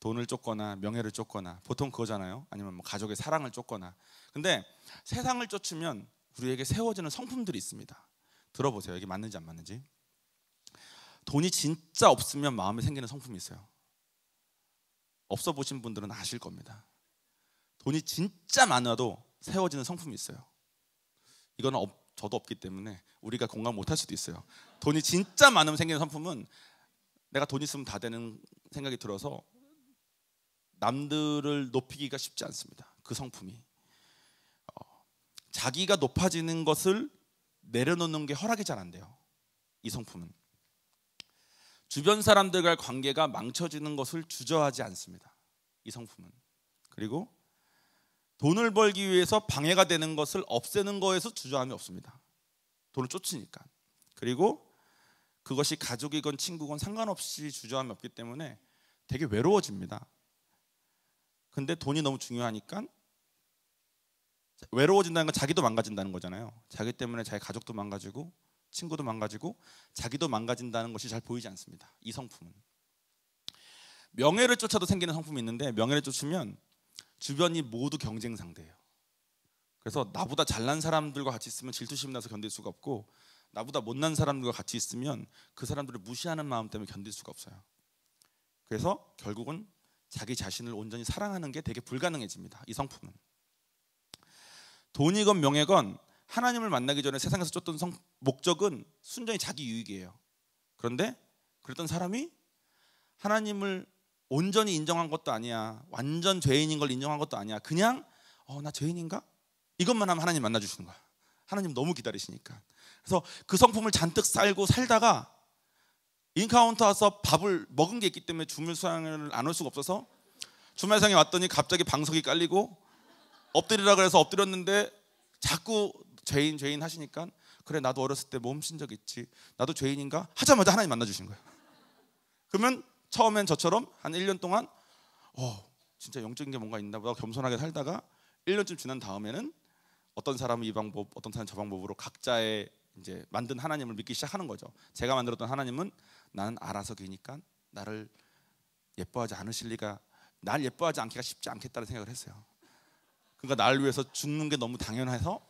돈을 쫓거나 명예를 쫓거나 보통 그거잖아요. 아니면 뭐 가족의 사랑을 쫓거나. 근데 세상을 쫓으면 우리에게 세워지는 성품들이 있습니다. 들어보세요. 이게 맞는지 안 맞는지. 돈이 진짜 없으면 마음에 생기는 성품이 있어요. 없어 보신 분들은 아실 겁니다. 돈이 진짜 많아도 세워지는 성품이 있어요. 이거는 없, 저도 없기 때문에 우리가 공감 못 할 수도 있어요. 돈이 진짜 많으면 생기는 성품은 내가 돈 있으면 다 되는 생각이 들어서 남들을 높이기가 쉽지 않습니다. 그 성품이 어, 자기가 높아지는 것을 내려놓는 게 허락이 잘 안 돼요. 이 성품은 주변 사람들과의 관계가 망쳐지는 것을 주저하지 않습니다. 이 성품은. 그리고 돈을 벌기 위해서 방해가 되는 것을 없애는 거에서 주저함이 없습니다. 돈을 쫓으니까. 그리고 그것이 가족이건 친구건 상관없이 주저함이 없기 때문에 되게 외로워집니다. 근데 돈이 너무 중요하니까 외로워진다는 건 자기도 망가진다는 거잖아요. 자기 때문에 자기 가족도 망가지고 친구도 망가지고 자기도 망가진다는 것이 잘 보이지 않습니다. 이 성품은 명예를 쫓아도 생기는 성품이 있는데 명예를 쫓으면 주변이 모두 경쟁 상대예요. 그래서 나보다 잘난 사람들과 같이 있으면 질투심 이 나서 견딜 수가 없고 나보다 못난 사람들과 같이 있으면 그 사람들을 무시하는 마음 때문에 견딜 수가 없어요. 그래서 결국은 자기 자신을 온전히 사랑하는 게 되게 불가능해집니다. 이 성품은 돈이건 명예건 하나님을 만나기 전에 세상에서 쫓던 성, 목적은 순전히 자기 유익이에요. 그런데 그랬던 사람이 하나님을 온전히 인정한 것도 아니야. 완전 죄인인 걸 인정한 것도 아니야. 그냥 어, 나 죄인인가? 이것만 하면 하나님 만나 주시는 거야. 하나님 너무 기다리시니까. 그래서 그 성품을 잔뜩 쌓고 살다가 인카운터 와서 밥을 먹은 게 있기 때문에 주수상을안 올 수가 없어서 주말상에 왔더니 갑자기 방석이 깔리고 엎드리라 그래서 엎드렸는데 자꾸 죄인 죄인 하시니까 그래 나도 어렸을 때 몸신 적 있지. 나도 죄인인가? 하자마자 하나님 만나 주신 거예요. 그러면 처음엔 저처럼 한 1년 동안 어, 진짜 영적인 게 뭔가 있나 보다 겸손하게 살다가 1년쯤 지난 다음에는 어떤 사람은 이 방법, 어떤 사람은 저 방법으로 각자의 이제 만든 하나님을 믿기 시작하는 거죠. 제가 만들었던 하나님은 나는 알아서 기니까 나를 예뻐하지 않으실 리가 날 예뻐하지 않기가 쉽지 않겠다는 생각을 했어요. 그러니까 나를 위해서 죽는 게 너무 당연해서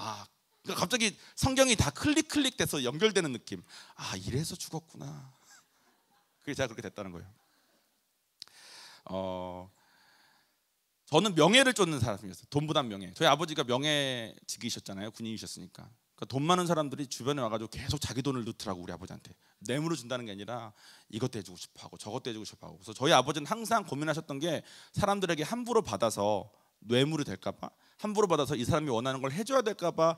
아, 그러니까 갑자기 성경이 다 클릭 클릭 돼서 연결되는 느낌. 아, 이래서 죽었구나. 그게 제가 그렇게 됐다는 거예요. 어, 저는 명예를 쫓는 사람이었어요. 돈보단 명예. 저희 아버지가 명예직이셨잖아요. 군인이셨으니까. 그러니까 돈 많은 사람들이 주변에 와가지고 계속 자기 돈을 넣더라고 우리 아버지한테. 뇌물로 준다는 게 아니라 이것도 해주고 싶어하고 저것도 해주고 싶어하고. 그래서 저희 아버지는 항상 고민하셨던 게 사람들에게 함부로 받아서 뇌물이 될까봐 함부로 받아서 이 사람이 원하는 걸 해줘야 될까봐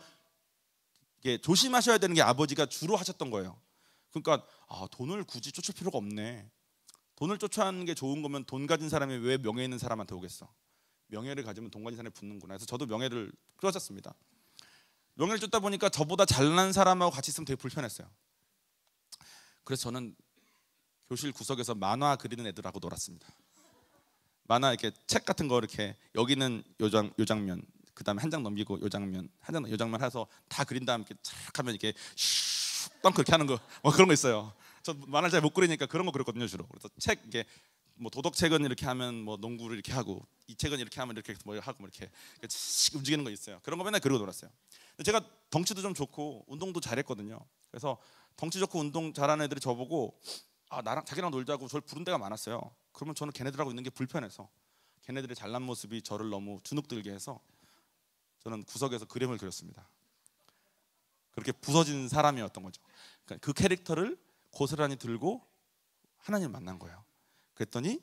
이게 조심하셔야 되는 게 아버지가 주로 하셨던 거예요. 그러니까 아, 돈을 굳이 쫓을 필요가 없네. 돈을 쫓아하는 게 좋은 거면 돈 가진 사람이 왜 명예 있는 사람한테 오겠어? 명예를 가지면 돈 가진 사람이 붙는구나. 그래서 저도 명예를 쫓았습니다. 명예를 쫓다 보니까 저보다 잘난 사람하고 같이 있으면 되게 불편했어요. 그래서 저는 교실 구석에서 만화 그리는 애들하고 놀았습니다. 만화 이렇게 책 같은 거 이렇게 여기는 요장 요장면 그다음에 한 장 넘기고 요장면 한 장 요장면 해서 다 그린 다음에 이렇게 착 하면 이렇게 슉빵 그렇게 하는 거뭐 그런 거 있어요. 저만화잘 못 그리니까 그런 거 그렸거든요 주로. 그래서 책 이게 뭐 도덕책은 이렇게 하면 뭐 농구를 이렇게 하고 이 책은 이렇게 하면 이렇게 뭐 하고 뭐 이렇게 움직이는 거 있어요. 그런 거 맨날 그리고 놀았어요. 제가 덩치도 좀 좋고 운동도 잘했거든요. 그래서 덩치 좋고 운동 잘하는 애들이 저보고 아 나랑 자기랑 놀자고 저를 부른 데가 많았어요. 그러면 저는 걔네들하고 있는 게 불편해서 걔네들의 잘난 모습이 저를 너무 주눅들게 해서 저는 구석에서 그림을 그렸습니다. 그렇게 부서진 사람이었던 거죠. 그러니까 그 캐릭터를 고스란히 들고 하나님 만난 거예요. 그랬더니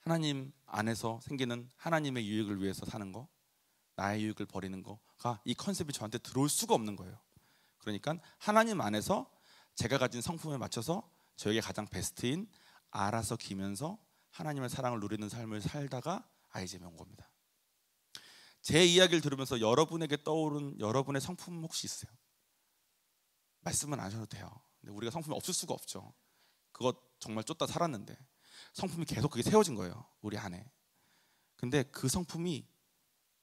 하나님 안에서 생기는 하나님의 유익을 위해서 사는 거, 나의 유익을 버리는 거가 이 컨셉이 저한테 들어올 수가 없는 거예요. 그러니까 하나님 안에서 제가 가진 성품에 맞춰서 저에게 가장 베스트인 알아서 기면서 하나님의 사랑을 누리는 삶을 살다가 아이즈에 온 겁니다. 제 이야기를 들으면서 여러분에게 떠오른 여러분의 성품 혹시 있어요? 말씀은 안 하셔도 돼요. 근데 우리가 성품이 없을 수가 없죠. 그것 정말 쫓다 살았는데 성품이 계속 그게 세워진 거예요. 우리 안에. 근데 그 성품이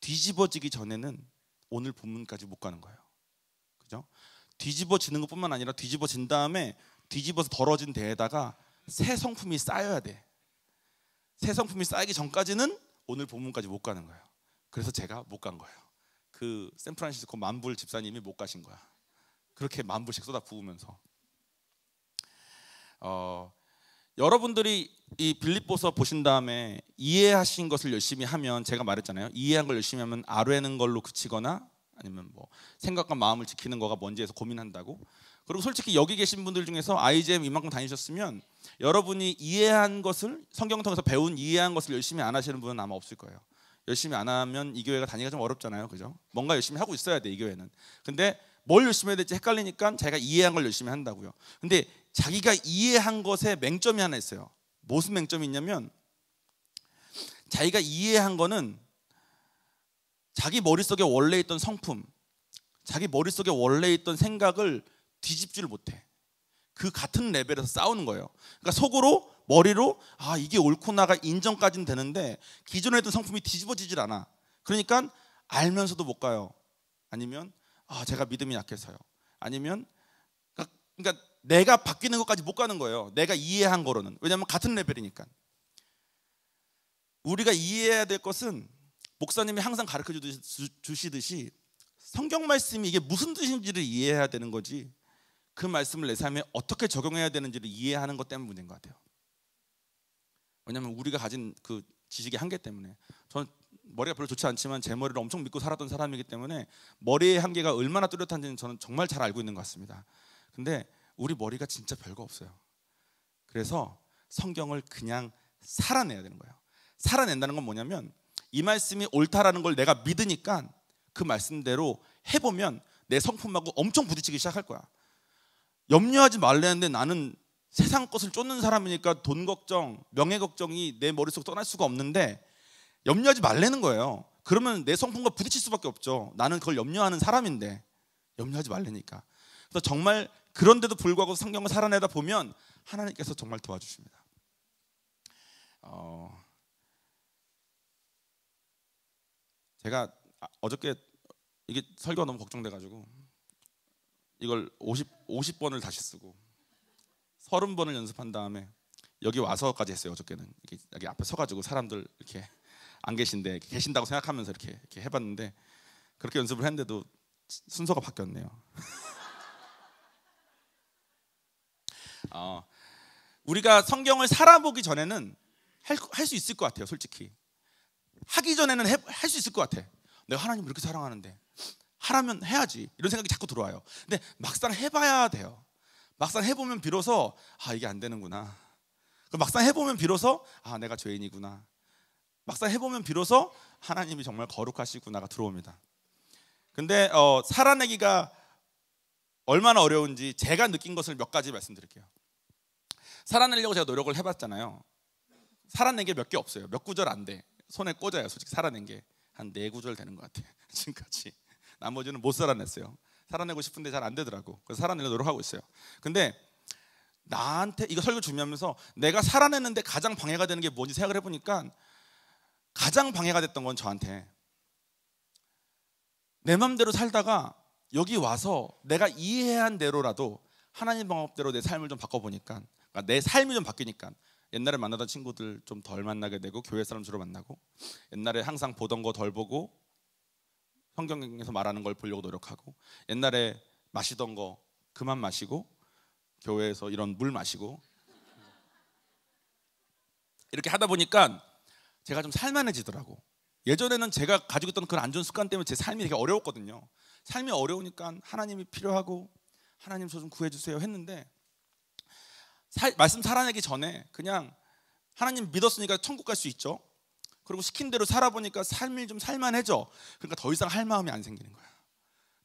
뒤집어지기 전에는 오늘 본문까지 못 가는 거예요. 그죠? 뒤집어지는 것뿐만 아니라 뒤집어진 다음에 뒤집어서 덜어진 데에다가 새 성품이 쌓여야 돼. 새 성품이 쌓이기 전까지는 오늘 본문까지 못 가는 거예요. 그래서 제가 못 간 거예요. 그 샌프란시스코 만불 집사님이 못 가신 거야. 그렇게 만불씩 쏟아 부으면서 어, 여러분들이 이 빌립보서 보신 다음에 이해하신 것을 열심히 하면 제가 말했잖아요. 이해한 걸 열심히 하면 아뢰는 걸로 그치거나 아니면 뭐 생각과 마음을 지키는 거가 뭔지 해서 고민한다고 그리고 솔직히 여기 계신 분들 중에서 IGM 이만큼 다니셨으면 여러분이 이해한 것을 성경 통해서 배운 이해한 것을 열심히 안 하시는 분은 아마 없을 거예요. 열심히 안 하면 이 교회가 다니기가 좀 어렵잖아요. 그죠? 뭔가 열심히 하고 있어야 돼, 이 교회는. 근데 뭘 열심히 해야 될지 헷갈리니까 자기가 이해한 걸 열심히 한다고요. 근데 자기가 이해한 것에 맹점이 하나 있어요. 무슨 맹점이 있냐면 자기가 이해한 거는 자기 머릿속에 원래 있던 성품, 자기 머릿속에 원래 있던 생각을 뒤집질 못해. 그 같은 레벨에서 싸우는 거예요. 그러니까 속으로 머리로 아 이게 옳고 나가 인정까지는 되는데 기존에 했던 성품이 뒤집어지질 않아. 그러니까 알면서도 못 가요. 아니면 아 제가 믿음이 약해서요. 아니면 그러니까, 그러니까 내가 바뀌는 것까지 못 가는 거예요. 내가 이해한 거로는 왜냐하면 같은 레벨이니까. 우리가 이해해야 될 것은 목사님이 항상 가르쳐 주듯이, 시 성경 말씀이 이게 무슨 뜻인지를 이해해야 되는 거지. 그 말씀을 내 삶에 어떻게 적용해야 되는지를 이해하는 것 때문에 문제인 것 같아요. 왜냐하면 우리가 가진 그 지식의 한계 때문에 저는 머리가 별로 좋지 않지만 제 머리를 엄청 믿고 살았던 사람이기 때문에 머리의 한계가 얼마나 뚜렷한지는 저는 정말 잘 알고 있는 것 같습니다. 근데 우리 머리가 진짜 별거 없어요. 그래서 성경을 그냥 살아내야 되는 거예요. 살아낸다는 건 뭐냐면 이 말씀이 옳다라는 걸 내가 믿으니까 그 말씀대로 해보면 내 성품하고 엄청 부딪히기 시작할 거야. 염려하지 말랬는데 나는 세상 것을 쫓는 사람이니까 돈 걱정, 명예 걱정이 내 머릿속 떠날 수가 없는데 염려하지 말라는 거예요. 그러면 내 성품과 부딪힐 수밖에 없죠. 나는 그걸 염려하는 사람인데 염려하지 말라니까. 그래서 정말 그런데도 불구하고 성경을 살아내다 보면 하나님께서 정말 도와주십니다. 어, 제가 아, 어저께 이게 설교가 너무 걱정돼가지고 이걸 50 50번을 다시 쓰고 30번을 연습한 다음에 여기 와서까지 했어요. 어저께는 여기 앞에 서가지고 사람들 이렇게 안 계신데 계신다고 생각하면서 이렇게, 이렇게 해봤는데 그렇게 연습을 했는데도 순서가 바뀌었네요. 어, 우리가 성경을 살아보기 전에는 할수 할 있을 것 같아요. 솔직히 하기 전에는 할 수 있을 것 같아. 내가 하나님 을 이렇게 사랑하는데 하라면 해야지 이런 생각이 자꾸 들어와요. 근데 막상 해봐야 돼요. 막상 해보면 비로소 아 이게 안 되는구나. 그 막상 해보면 비로소 아 내가 죄인이구나. 막상 해보면 비로소 하나님이 정말 거룩하시구나가 들어옵니다. 근데 어, 살아내기가 얼마나 어려운지 제가 느낀 것을 몇 가지 말씀드릴게요. 살아내려고 제가 노력을 해봤잖아요. 살아낸 게 몇 개 없어요. 몇 구절 안 돼. 손에 꽂아요. 솔직히 살아낸 게 한 네 구절 되는 것 같아요. 지금까지. 나머지는 못 살아냈어요. 살아내고 싶은데 잘 안 되더라고. 그래서 살아내려 노력하고 있어요. 근데 나한테 이거 설교 준비하면서 내가 살아내는데 가장 방해가 되는 게 뭔지 생각을 해보니까 가장 방해가 됐던 건 저한테 내 맘대로 살다가 여기 와서 내가 이해한 대로라도 하나님 방법대로 내 삶을 좀 바꿔보니까 그러니까 내 삶이 좀 바뀌니까 옛날에 만나던 친구들 좀 덜 만나게 되고 교회 사람 주로 만나고 옛날에 항상 보던 거 덜 보고 성경에서 말하는 걸 보려고 노력하고 옛날에 마시던 거 그만 마시고 교회에서 이런 물 마시고 이렇게 하다 보니까 제가 좀 살만해지더라고. 예전에는 제가 가지고 있던 그런 안 좋은 습관 때문에 제 삶이 되게 어려웠거든요. 삶이 어려우니까 하나님이 필요하고 하나님 저 좀 구해주세요 했는데 사, 말씀 살아내기 전에 그냥 하나님 믿었으니까 천국 갈 수 있죠. 그리고 시킨 대로 살아보니까 삶이 좀 살만해져. 그러니까 더 이상 할 마음이 안 생기는 거야.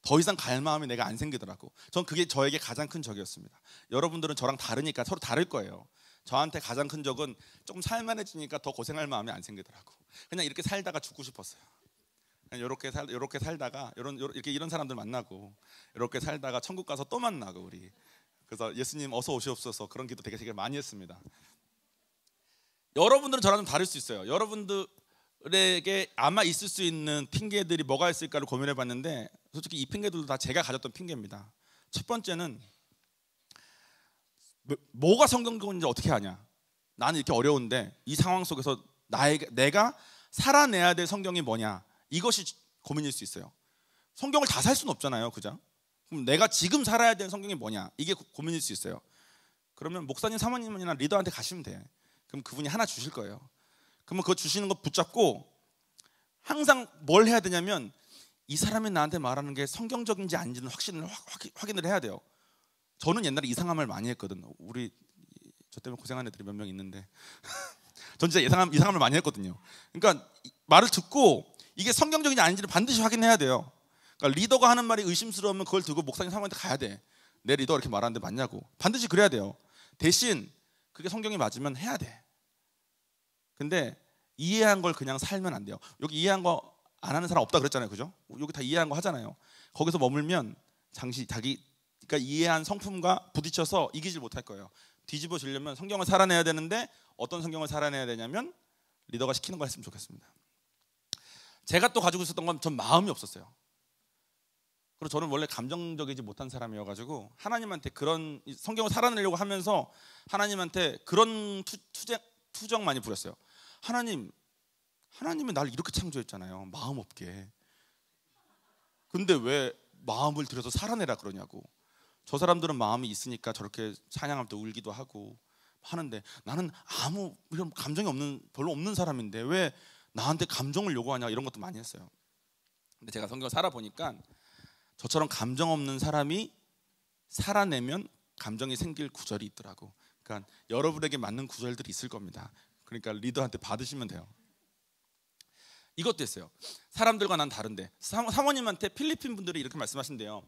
더 이상 갈 마음이 내가 안 생기더라고. 전 그게 저에게 가장 큰 적이었습니다. 여러분들은 저랑 다르니까 서로 다를 거예요. 저한테 가장 큰 적은 조금 살만해지니까 더 고생할 마음이 안 생기더라고. 그냥 이렇게 살다가 죽고 싶었어요. 그냥 이렇게 살 이렇게 살다가 이런 이렇게 이런 사람들 만나고 이렇게 살다가 천국 가서 또 만나고 우리. 그래서 예수님 어서 오시옵소서 그런 기도 되게 되게 많이 했습니다. 여러분들은 저랑 좀 다를 수 있어요. 여러분들에게 아마 있을 수 있는 핑계들이 뭐가 있을까를 고민해 봤는데 솔직히 이 핑계들도 다 제가 가졌던 핑계입니다. 첫 번째는 뭐, 뭐가 성경적인지 어떻게 아냐? 나는 이렇게 어려운데 이 상황 속에서 나에게 내가 살아내야 될 성경이 뭐냐? 이것이 고민일 수 있어요. 성경을 다 살 수는 없잖아요, 그죠? 그럼 내가 지금 살아야 될 성경이 뭐냐? 이게 고민일 수 있어요. 그러면 목사님, 사모님이나 리더한테 가시면 돼. 그럼 그분이 하나 주실 거예요. 그러면 그거 주시는 거 붙잡고 항상 뭘 해야 되냐면 이 사람이 나한테 말하는 게 성경적인지 아닌지는 확신을 확, 확인을 해야 돼요. 저는 옛날에 이상한 말 많이 했거든. 우리 저 때문에 고생하 애들이 몇 명 있는데 전 진짜 이상한 이상한 말 많이 했거든요. 그러니까 말을 듣고 이게 성경적인지 아닌지를 반드시 확인해야 돼요. 그러니까 리더가 하는 말이 의심스러우면 그걸 들고 목사님 사모한테 가야 돼. 내 리더 이렇게 말하는데 맞냐고. 반드시 그래야 돼요. 대신 그게 성경이 맞으면 해야 돼. 근데 이해한 걸 그냥 살면 안 돼요. 여기 이해한 거 안 하는 사람 없다 그랬잖아요. 그죠? 여기 다 이해한 거 하잖아요. 거기서 머물면 장시 자기 그러니까 이해한 성품과 부딪혀서 이기질 못할 거예요. 뒤집어지려면 성경을 살아내야 되는데 어떤 성경을 살아내야 되냐면 리더가 시키는 걸 했으면 좋겠습니다. 제가 또 가지고 있었던 건 전 마음이 없었어요. 그리고 저는 원래 감정적이지 못한 사람이어가지고 하나님한테 그런 성경을 살아내려고 하면서 하나님한테 그런 투, 투정, 투정 많이 부렸어요. 하나님, 하나님이 날 이렇게 창조했잖아요. 마음 없게. 근데 왜 마음을 들여서 살아내라 그러냐고. 저 사람들은 마음이 있으니까 저렇게 사냥할 때 울기도 하고 하는데 나는 아무 이런 감정이 없는 별로 없는 사람인데 왜 나한테 감정을 요구하냐 이런 것도 많이 했어요. 근데 제가 성경 살아보니까 저처럼 감정 없는 사람이 살아내면 감정이 생길 구절이 있더라고. 그러니까 여러분에게 맞는 구절들이 있을 겁니다. 그러니까 리더한테 받으시면 돼요. 이것도 있어요. 사람들과 난 다른데 사모님한테 필리핀 분들이 이렇게 말씀하신대요.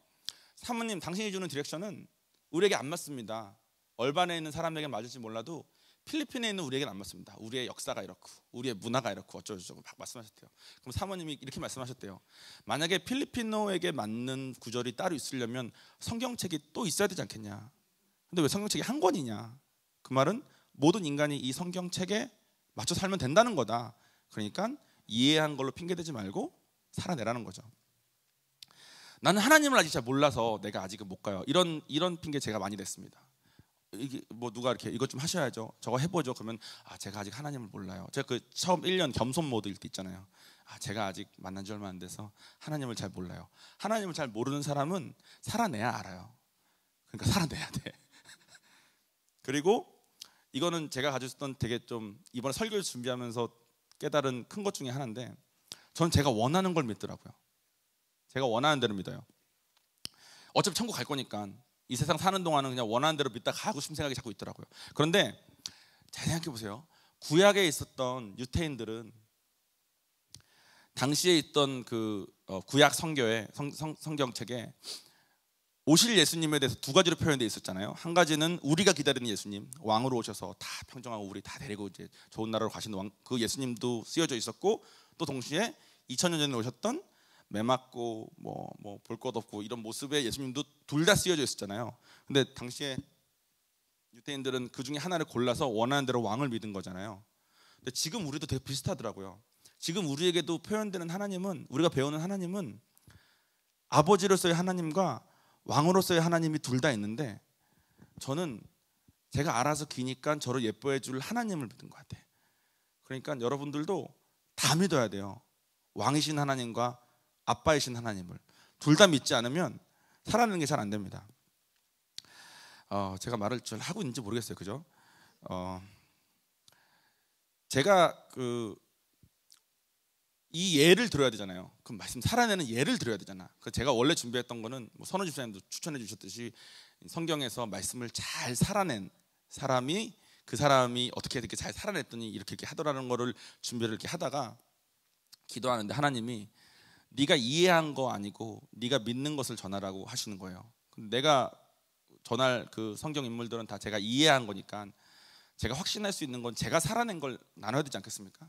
사모님 당신이 주는 디렉션은 우리에게 안 맞습니다. 얼반에 있는 사람에게 맞을지 몰라도 필리핀에 있는 우리에게는 안 맞습니다. 우리의 역사가 이렇고 우리의 문화가 이렇고 어쩌고저쩌고 막 말씀하셨대요. 그럼 사모님이 이렇게 말씀하셨대요. 만약에 필리핀노에게 맞는 구절이 따로 있으려면 성경책이 또 있어야 되지 않겠냐. 근데 왜 성경책이 한 권이냐. 그 말은 모든 인간이 이 성경책에 맞춰 살면 된다는 거다. 그러니까 이해한 걸로 핑계대지 말고 살아내라는 거죠. 나는 하나님을 아직 잘 몰라서 내가 아직은 못 가요. 이런 이런 핑계 제가 많이 냈습니다. 이게 뭐 누가 이렇게 이것 좀 하셔야죠. 저거 해보죠. 그러면 아 제가 아직 하나님을 몰라요. 제가 그 처음 1년 겸손 모드일 때 있잖아요. 아 제가 아직 만난 지 얼마 안 돼서 하나님을 잘 몰라요. 하나님을 잘 모르는 사람은 살아내야 알아요. 그러니까 살아내야 돼. 그리고 이거는 제가 가지고 있었던 되게 좀 이번에 설교를 준비하면서 깨달은 큰 것 중에 하나인데 저는 제가 원하는 걸 믿더라고요. 제가 원하는 대로 믿어요. 어차피 천국 갈 거니까 이 세상 사는 동안은 그냥 원하는 대로 믿다 가고 싶은 생각이 자꾸 있더라고요. 그런데 잘 생각해 보세요. 구약에 있었던 유태인들은 당시에 있던 그 어, 구약 성교의 성, 경책에 오실 예수님에 대해서 두 가지로 표현되어 있었잖아요. 한 가지는 우리가 기다리는 예수님, 왕으로 오셔서 다 평정하고 우리 다 데리고 이제 좋은 나라로 가신 왕, 그 예수님도 쓰여져 있었고 또 동시에 2000년 전에 오셨던 매맞고 뭐뭐볼 것 없고 이런 모습에 예수님도 둘 다 쓰여져 있었잖아요. 근데 당시에 유대인들은 그 중에 하나를 골라서 원하는 대로 왕을 믿은 거잖아요. 근데 지금 우리도 되게 비슷하더라고요. 지금 우리에게도 표현되는 하나님은 우리가 배우는 하나님은 아버지로서의 하나님과 왕으로서의 하나님이 둘 다 있는데 저는 제가 알아서 기니까 저를 예뻐해 줄 하나님을 믿은 것 같아요. 그러니까 여러분들도 다 믿어야 돼요. 왕이신 하나님과 아빠이신 하나님을 둘 다 믿지 않으면 살아내는게 잘 안 됩니다. 어, 제가 말을 잘 하고 있는지 모르겠어요. 그죠? 어, 제가 그 이 예를 들어야 되잖아요. 그 말씀 살아내는 예를 들어야 되잖아. 그 제가 원래 준비했던 거는 뭐 선호 집사님도 추천해 주셨듯이 성경에서 말씀을 잘 살아낸 사람이 그 사람이 어떻게 이렇게 잘 살아냈더니 이렇게 이렇게 하더라는 거를 준비를 이렇게 하다가 기도하는데 하나님이 네가 이해한 거 아니고 네가 믿는 것을 전하라고 하시는 거예요. 내가 전할 그 성경 인물들은 다 제가 이해한 거니까 제가 확신할 수 있는 건 제가 살아낸 걸 나눠야 되지 않겠습니까?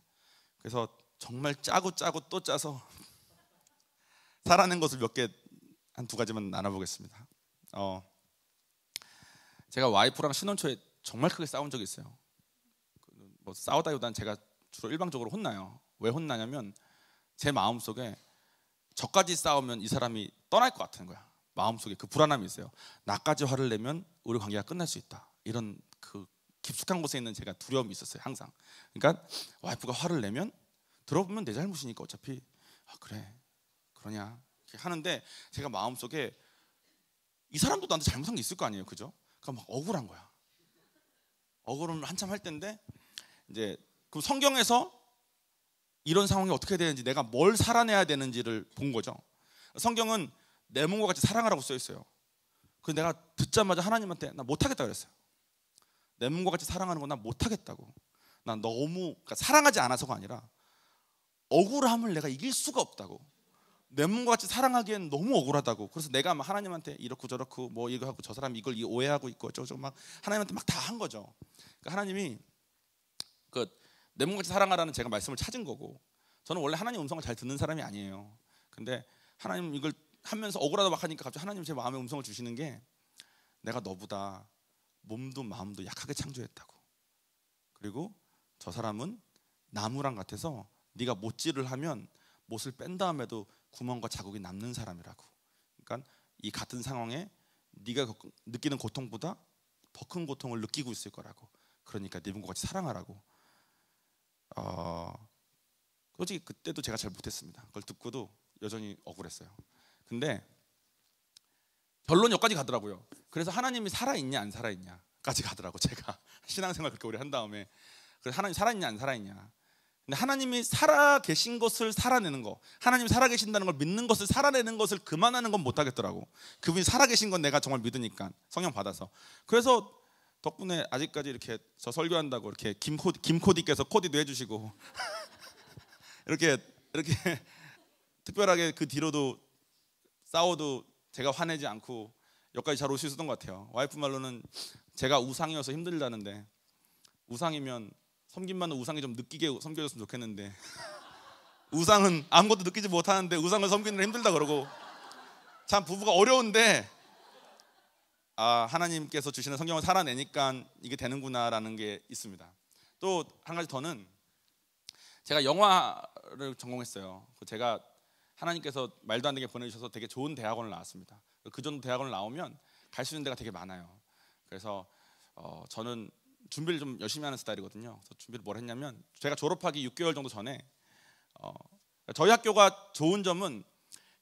그래서 정말 짜고 짜고 또 짜서 살아낸 것을 몇 개 한 두 가지만 나눠보겠습니다. 어, 제가 와이프랑 신혼 초에 정말 크게 싸운 적이 있어요. 뭐싸우다보다 제가 주로 일방적으로 혼나요. 왜 혼나냐면 제 마음 속에 저까지 싸우면 이 사람이 떠날 것 같은 거야. 마음속에 그 불안함이 있어요. 나까지 화를 내면 우리 관계가 끝날 수 있다. 이런 그 깊숙한 곳에 있는 제가 두려움이 있었어요. 항상. 그러니까 와이프가 화를 내면 들어보면 내 잘못이니까 어차피 아 그래 그러냐 하는데 제가 마음속에 이 사람도 나한테 잘못한 게 있을 거 아니에요, 그죠? 그러니까 막 억울한 거야. 억울은 한참 할 텐데 이제 그 성경에서 이런 상황이 어떻게 되는지 내가 뭘 살아내야 되는지를 본 거죠. 성경은 내 몸과 같이 사랑하라고 써 있어요. 그 내가 듣자마자 하나님한테 나 못하겠다 그랬어요. 내 몸과 같이 사랑하는 건 나 못하겠다고. 나 너무 그러니까 사랑하지 않아서가 아니라 억울함을 내가 이길 수가 없다고. 내 몸과 같이 사랑하기엔 너무 억울하다고. 그래서 내가 막 하나님한테 이렇고 저렇고 뭐 이거 하고 저 사람 이걸 오해하고 있고 저저막 하나님한테 막 다 한 거죠. 그러니까 하나님이 그내 몸같이 사랑하라는 제가 말씀을 찾은 거고 저는 원래 하나님 음성을 잘 듣는 사람이 아니에요. 근데 하나님 이걸 하면서 억울하다 막 하니까 갑자기 하나님 제 마음의 음성을 주시는 게 내가 너보다 몸도 마음도 약하게 창조했다고. 그리고 저 사람은 나무랑 같아서 네가 못질을 하면 못을 뺀 다음에도 구멍과 자국이 남는 사람이라고. 그러니까 이 같은 상황에 네가 느끼는 고통보다 더 큰 고통을 느끼고 있을 거라고. 그러니까 네분과 같이 사랑하라고. 어, 솔직히 그때도 제가 잘 못했습니다. 그걸 듣고도 여전히 억울했어요. 근데 결론 여기까지 가더라고요. 그래서 하나님이 살아있냐 안 살아있냐까지 가더라고 제가 신앙생활 그렇게 오래 한 다음에 그래서 하나님 살아있냐 안 살아있냐. 근데 하나님이 살아계신 것을 살아내는 거, 하나님 살아계신다는 걸 믿는 것을 살아내는 것을 그만하는 건 못하겠더라고. 그분이 살아계신 건 내가 정말 믿으니까 성령 받아서. 그래서 덕분에 아직까지 이렇게 저 설교한다고 이렇게 김코 김코디께서 코디도 해주시고 이렇게 이렇게 특별하게 그 뒤로도 싸워도 제가 화내지 않고 여기까지 잘올수 있었던 것 같아요. 와이프 말로는 제가 우상이어서 힘들다는데 우상이면 섬김만은 우상이 좀 느끼게 섬겨줬으면 좋겠는데 우상은 아무것도 느끼지 못하는데 우상을 섬기는 힘들다 그러고 참 부부가 어려운데 아 하나님께서 주시는 성경을 살아내니까 이게 되는구나라는 게 있습니다. 또 한 가지 더는 제가 영화를 전공했어요. 제가 하나님께서 말도 안 되게 보내주셔서 되게 좋은 대학원을 나왔습니다. 그 정도 대학원을 나오면 갈 수 있는 데가 되게 많아요. 그래서 어, 저는 준비를 좀 열심히 하는 스타일이거든요. 그래서 준비를 뭘 했냐면 제가 졸업하기 6개월 정도 전에 어, 저희 학교가 좋은 점은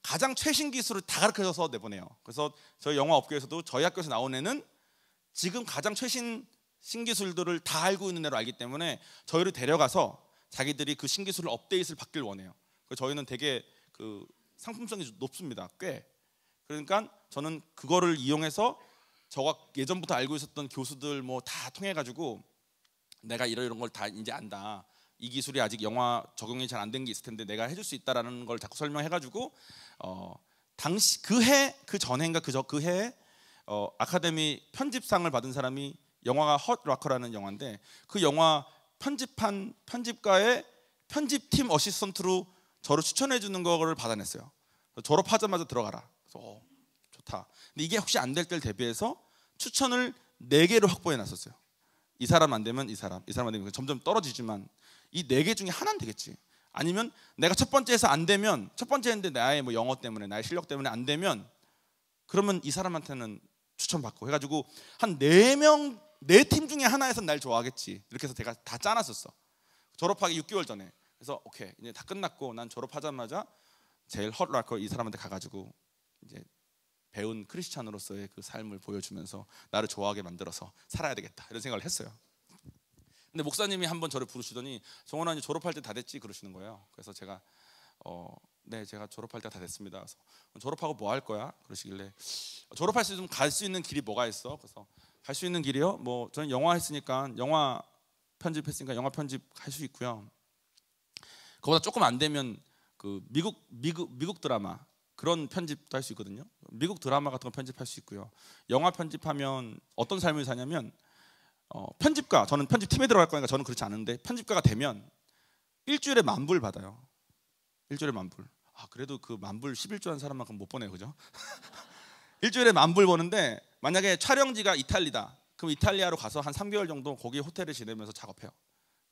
가장 최신 기술을 다 가르쳐줘서 내보내요. 그래서 저희 영화 업계에서도 저희 학교에서 나온 애는 지금 가장 최신 신기술들을 다 알고 있는 애로 알기 때문에 저희를 데려가서 자기들이 그 신기술을 업데이트를 받길 원해요. 그래서 저희는 되게 그 상품성이 높습니다. 꽤. 그러니까 저는 그거를 이용해서 저가 예전부터 알고 있었던 교수들 뭐 다 통해 가지고 내가 이런 이런 걸 다 이제 안다. 이 기술이 아직 영화 적용이 잘 안 된 게 있을 텐데 내가 해줄 수 있다라는 걸 자꾸 설명해가지고 어, 당시 그 해 그 전해인가 그 저 그 해에 어, 아카데미 편집상을 받은 사람이 영화가 헛 락커라는 영화인데 그 영화 편집한 편집가의 편집팀 어시스턴트로 저를 추천해 주는 거를 받아냈어요. 졸업하자마자 들어가라. 그래서 어, 좋다. 근데 이게 혹시 안 될 때를 대비해서 추천을 네 개로 확보해 놨었어요. 이 사람 안 되면 이 사람, 이 사람 안 되면 점점 떨어지지만 이네개 중에 하나는 되겠지. 아니면 내가 첫 번째에서 안 되면 첫 번째인데 나의 뭐 영어 때문에 나의 실력 때문에 안 되면 그러면 이 사람한테는 추천받고 해가지고 한 네 명 네 팀 중에 하나에서 날 좋아하겠지 이렇게 해서 내가 다 짜놨었어 졸업하기 6개월 전에 그래서 오케이 이제 다 끝났고 난 졸업하자마자 제일 헛락거이 사람한테 가가지고 이제 배운 크리스찬으로서의 그 삶을 보여주면서 나를 좋아하게 만들어서 살아야 되겠다 이런 생각을 했어요 근데 목사님이 한번 저를 부르시더니 정원아 이제 졸업할 때 다 됐지 그러시는 거예요. 그래서 제가 어, 네 제가 졸업할 때 다 됐습니다. 그래서 졸업하고 뭐 할 거야? 그러시길래 졸업할 수 있으면 갈 수 있는 길이 뭐가 있어? 그래서 갈 수 있는 길이요? 뭐 저는 영화 했으니까 영화 편집했으니까 영화 편집 할수 있고요. 그보다 조금 안 되면 그 미국 미국 미국 드라마 그런 편집도 할 수 있거든요. 미국 드라마 같은 거 편집할 수 있고요. 영화 편집하면 어떤 삶을 사냐면 어, 편집가 저는 편집팀에 들어갈 거니까 저는 그렇지 않은데 편집가가 되면 일주일에 만 불 받아요. 일주일에 만불. 아 그래도 그 만불 11조 한 사람만큼 못 보내요, 그죠? 일주일에 만불 보는데 만약에 촬영지가 이탈리다. 그럼 이탈리아로 가서 한 3개월 정도 거기 호텔을 지내면서 작업해요.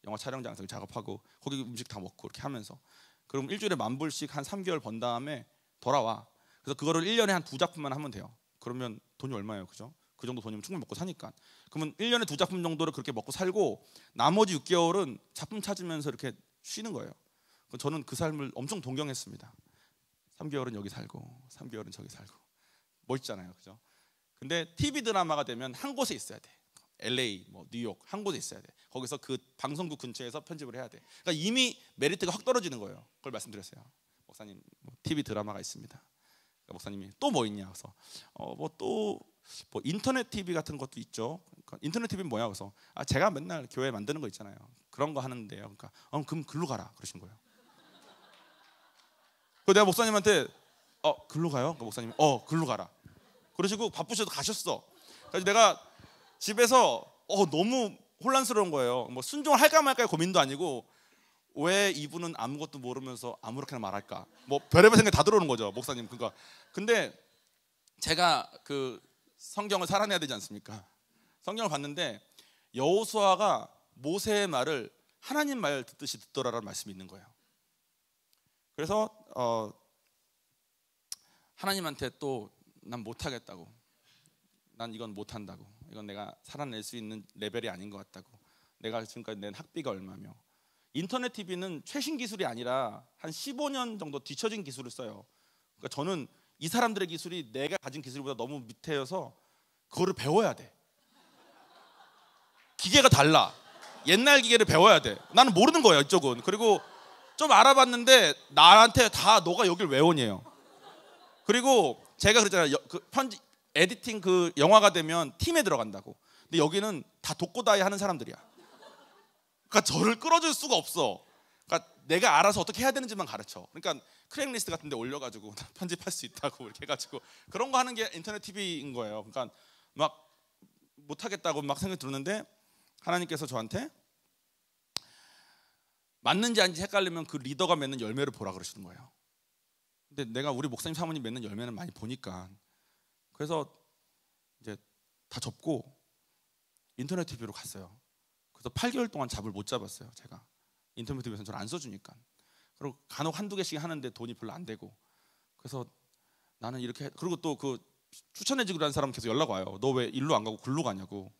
영화 촬영장에서 작업하고 거기 음식 다 먹고 이렇게 하면서 그럼 일주일에 만불씩 한 3개월 번 다음에 돌아와. 그래서 그거를 1년에 한 두 작품만 하면 돼요. 그러면 돈이 얼마예요? 그죠? 그 정도 돈이면 충분히 먹고 사니까. 그러면 1년에 두 작품 정도를 그렇게 먹고 살고 나머지 6개월은 작품 찾으면서 이렇게 쉬는 거예요. 저는 그 삶을 엄청 동경했습니다. 3개월은 여기 살고 3개월은 저기 살고 멋있잖아요. 그죠? 근데 TV 드라마가 되면 한 곳에 있어야 돼. LA, 뭐 뉴욕 한 곳에 있어야 돼. 거기서 그 방송국 근처에서 편집을 해야 돼. 그러니까 이미 메리트가 확 떨어지는 거예요. 그걸 말씀드렸어요. 목사님, 뭐 TV 드라마가 있습니다. 그러니까 목사님이 또 뭐 있냐? 그래서 어, 뭐또 뭐 인터넷 TV 같은 것도 있죠. 그러니까 인터넷 TV 뭐야? 그래서 아, 제가 맨날 교회 만드는 거 있잖아요. 그런 거 하는데요. 그러니까 어, 그럼 글로 가라 그러신 거예요. 그 내가 목사님한테 어 글로 가요? 그 그러니까 목사님 어 글로 가라. 그러시고 바쁘셔도 가셨어. 그래서 내가 집에서 어 너무 혼란스러운 거예요. 뭐 순종을 할까 말까 고민도 아니고 왜 이분은 아무것도 모르면서 아무렇게나 말할까? 뭐 별의별 생각 다 들어오는 거죠, 목사님. 그러니까 근데 제가 그 성경을 살아내야 되지 않습니까? 성경을 봤는데 여호수아가 모세의 말을 하나님 말 듣듯이 듣더라라는 말씀이 있는 거예요. 그래서 어, 하나님한테 또 난 못하겠다고, 난 이건 못한다고, 이건 내가 살아낼 수 있는 레벨이 아닌 것 같다고, 내가 지금까지 낸 학비가 얼마며, 인터넷 TV는 최신 기술이 아니라 한 15년 정도 뒤처진 기술을 써요. 그러니까 저는 이 사람들의 기술이 내가 가진 기술보다 너무 밑에여서 그거를 배워야 돼. 기계가 달라. 옛날 기계를 배워야 돼. 나는 모르는 거야 이쪽은. 그리고 좀 알아봤는데 나한테 다 너가 여길 왜 오냐요. 그리고 제가 그랬잖아요. 그편지 에디팅 그 영화가 되면 팀에 들어간다고. 근데 여기는 다 독고다이 하는 사람들이야. 그러니까 저를 끌어줄 수가 없어. 내가 알아서 어떻게 해야 되는지만 가르쳐. 그러니까 크랙리스트 같은 데 올려가지고 편집할 수 있다고 이렇게 해가지고 그런 거 하는 게 인터넷 TV인 거예요. 그러니까 막 못하겠다고 막 생각이 들었는데 하나님께서 저한테 맞는지 아닌지 헷갈리면 그 리더가 맺는 열매를 보라 그러시는 거예요. 근데 내가 우리 목사님 사모님 맺는 열매는 많이 보니까 그래서 이제 다 접고 인터넷 TV로 갔어요. 그래서 8개월 동안 잡을 못 잡았어요, 제가. 인터넷 비서는 저를 안 써주니까. 그리고 간혹 한두 개씩 하는데 돈이 별로 안 되고. 그래서 나는 이렇게 그리고 또 그 추천해주기로 한 사람 계속 연락 와요. 너 왜 일로 안 가고 글로 가냐고.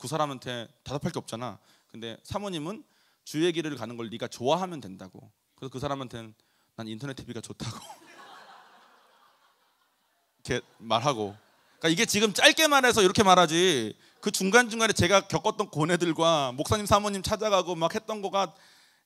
그 사람한테 대답할 게 없잖아. 근데 사모님은 주의 길을 가는 걸 네가 좋아하면 된다고. 그래서 그 사람한테는 난 인터넷 TV가 좋다고 이렇게 말하고. 그러니까 이게 지금 짧게 말해서 이렇게 말하지. 그 중간 중간에 제가 겪었던 고뇌들과 목사님 사모님 찾아가고 막 했던 거가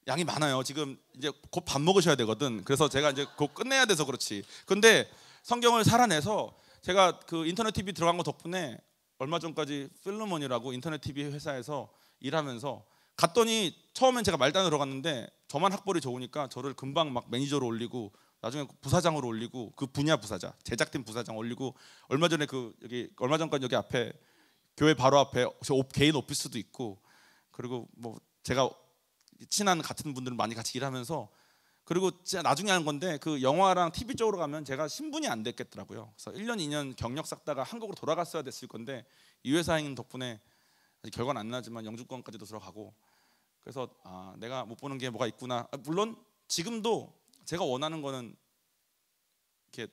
양이 많아요. 지금 이제 곧 밥 먹으셔야 되거든. 그래서 제가 이제 곧 끝내야 돼서 그렇지. 근데 성경을 살아내서 제가 그 인터넷 TV 들어간 거 덕분에 얼마 전까지 필름원이라고 인터넷 TV 회사에서 일하면서 갔더니 처음엔 제가 말단으로 갔는데 저만 학벌이 좋으니까 저를 금방 막 매니저로 올리고 나중에 부사장으로 올리고 그 분야 부사장 제작팀 부사장 올리고 얼마 전에 그 여기 얼마 전까지 여기 앞에 교회 바로 앞에 개인 오피스도 있고 그리고 뭐 제가 친한 같은 분들은 많이 같이 일하면서 그리고 나중에 하는 건데 그 영화랑 TV 쪽으로 가면 제가 신분이 안 됐겠더라고요. 그래서 1년 2년 경력 쌓다가 한국으로 돌아갔어야 됐을 건데 이 회사인 덕분에 아직 결과는 안 나지만 영주권까지도 들어가고 그래서 아 내가 못 보는 게 뭐가 있구나. 아, 물론 지금도 제가 원하는 거는 이렇게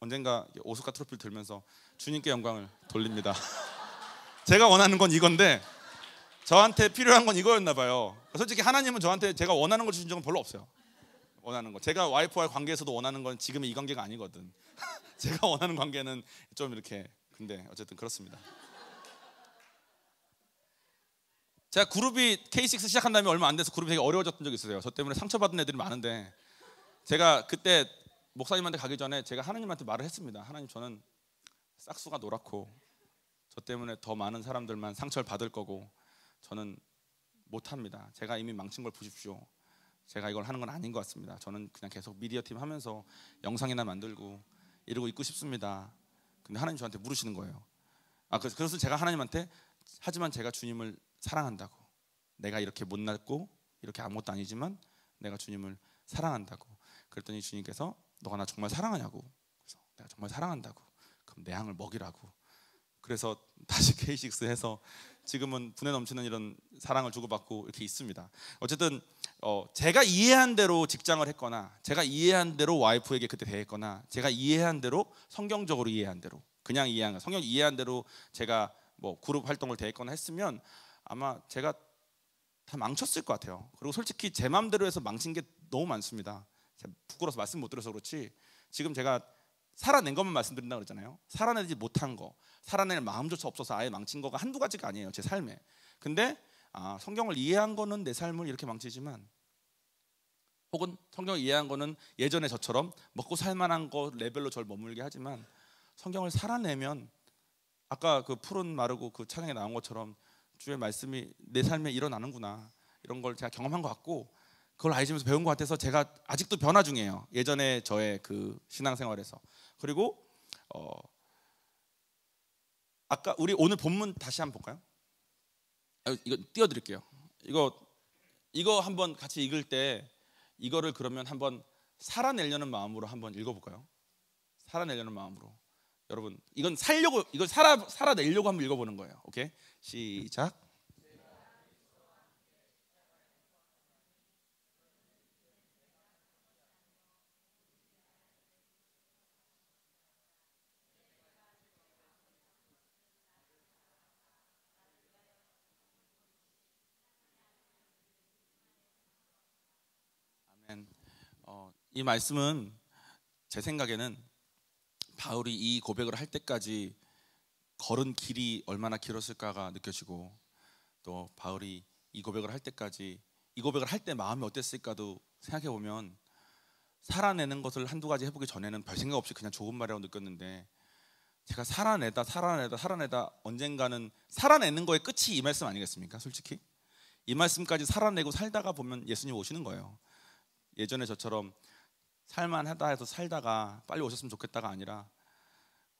언젠가 오스카 트로피를 들면서 주님께 영광을 돌립니다. 제가 원하는 건 이건데 저한테 필요한 건 이거였나 봐요. 솔직히 하나님은 저한테 제가 원하는 걸 주신 적은 별로 없어요. 원하는 거. 제가 와이프와 의 관계에서도 원하는 건 지금의 이 관계가 아니거든. 제가 원하는 관계는 좀 이렇게 근데 어쨌든 그렇습니다. 제가 그룹이 K6 시작한 다음에 얼마 안 돼서 그룹이 되게 어려워졌던 적이 있어요. 저 때문에 상처받은 애들이 많은데 제가 그때 목사님한테 가기 전에 제가 하나님한테 말을 했습니다. 하나님 저는 싹수가 노랗고 저 때문에 더 많은 사람들만 상처를 받을 거고 저는 못합니다. 제가 이미 망친 걸 보십시오. 제가 이걸 하는 건 아닌 것 같습니다. 저는 그냥 계속 미디어 팀 하면서 영상이나 만들고 이러고 있고 싶습니다. 근데 하나님 저한테 물으시는 거예요. 아 그래서, 그래서 제가 하나님한테 하지만 제가 주님을 사랑한다고 내가 이렇게 못났고 이렇게 아무것도 아니지만 내가 주님을 사랑한다고 그랬더니 주님께서 너가 나 정말 사랑하냐고 그래서 내가 정말 사랑한다고 그럼 내 항을 먹이라고 그래서 다시 케이식스 해서 지금은 분에 넘치는 이런 사랑을 주고받고 이렇게 있습니다. 어쨌든 어, 제가 이해한 대로 직장을 했거나 제가 이해한 대로 와이프에게 그때 대했거나 제가 이해한 대로 성경적으로 이해한 대로 그냥 이해한 성경 이해한 대로 제가 뭐 그룹 활동을 대했거나 했으면 아마 제가 다 망쳤을 것 같아요. 그리고 솔직히 제 마음대로 해서 망친 게 너무 많습니다. 부끄러워서 말씀 못 드려서 그렇지 지금 제가 살아낸 것만 말씀드린다 그러잖아요. 살아내지 못한 거, 살아낼 마음조차 없어서 아예 망친 거가 한두 가지가 아니에요 제 삶에 근데 아, 성경을 이해한 거는 내 삶을 이렇게 망치지만 혹은 성경을 이해한 거는 예전에 저처럼 먹고 살만한 거 레벨로 절 머물게 하지만 성경을 살아내면 아까 그 푸른 마르고 그 찬양에 나온 것처럼 주의 말씀이 내 삶에 일어나는구나 이런 걸 제가 경험한 것 같고 그걸 알지면서 배운 것 같아서 제가 아직도 변화 중이에요 예전에 저의 그 신앙생활에서 그리고 어, 아까 우리 오늘 본문 다시 한번 볼까요? 아, 이거 띄워드릴게요. 이거 이거 한번 같이 읽을 때 이거를 그러면 한번 살아내려는 마음으로 한번 읽어볼까요? 살아내려는 마음으로 여러분 이건 살려고 이걸 살아 살아내려고 한번 읽어보는 거예요. 오케이 시작. 이 말씀은 제 생각에는 바울이 이 고백을 할 때까지 걸은 길이 얼마나 길었을까가 느껴지고 또 바울이 이 고백을 할 때까지 이 고백을 할 때 마음이 어땠을까도 생각해 보면 살아내는 것을 한두 가지 해보기 전에는 별 생각 없이 그냥 좋은 말이라고 느꼈는데 제가 살아내다 살아내다 살아내다 언젠가는 살아내는 거에 끝이 이 말씀 아니겠습니까? 솔직히 이 말씀까지 살아내고 살다가 보면 예수님 오시는 거예요. 예전에 저처럼 살만하다 해서 살다가 빨리 오셨으면 좋겠다가 아니라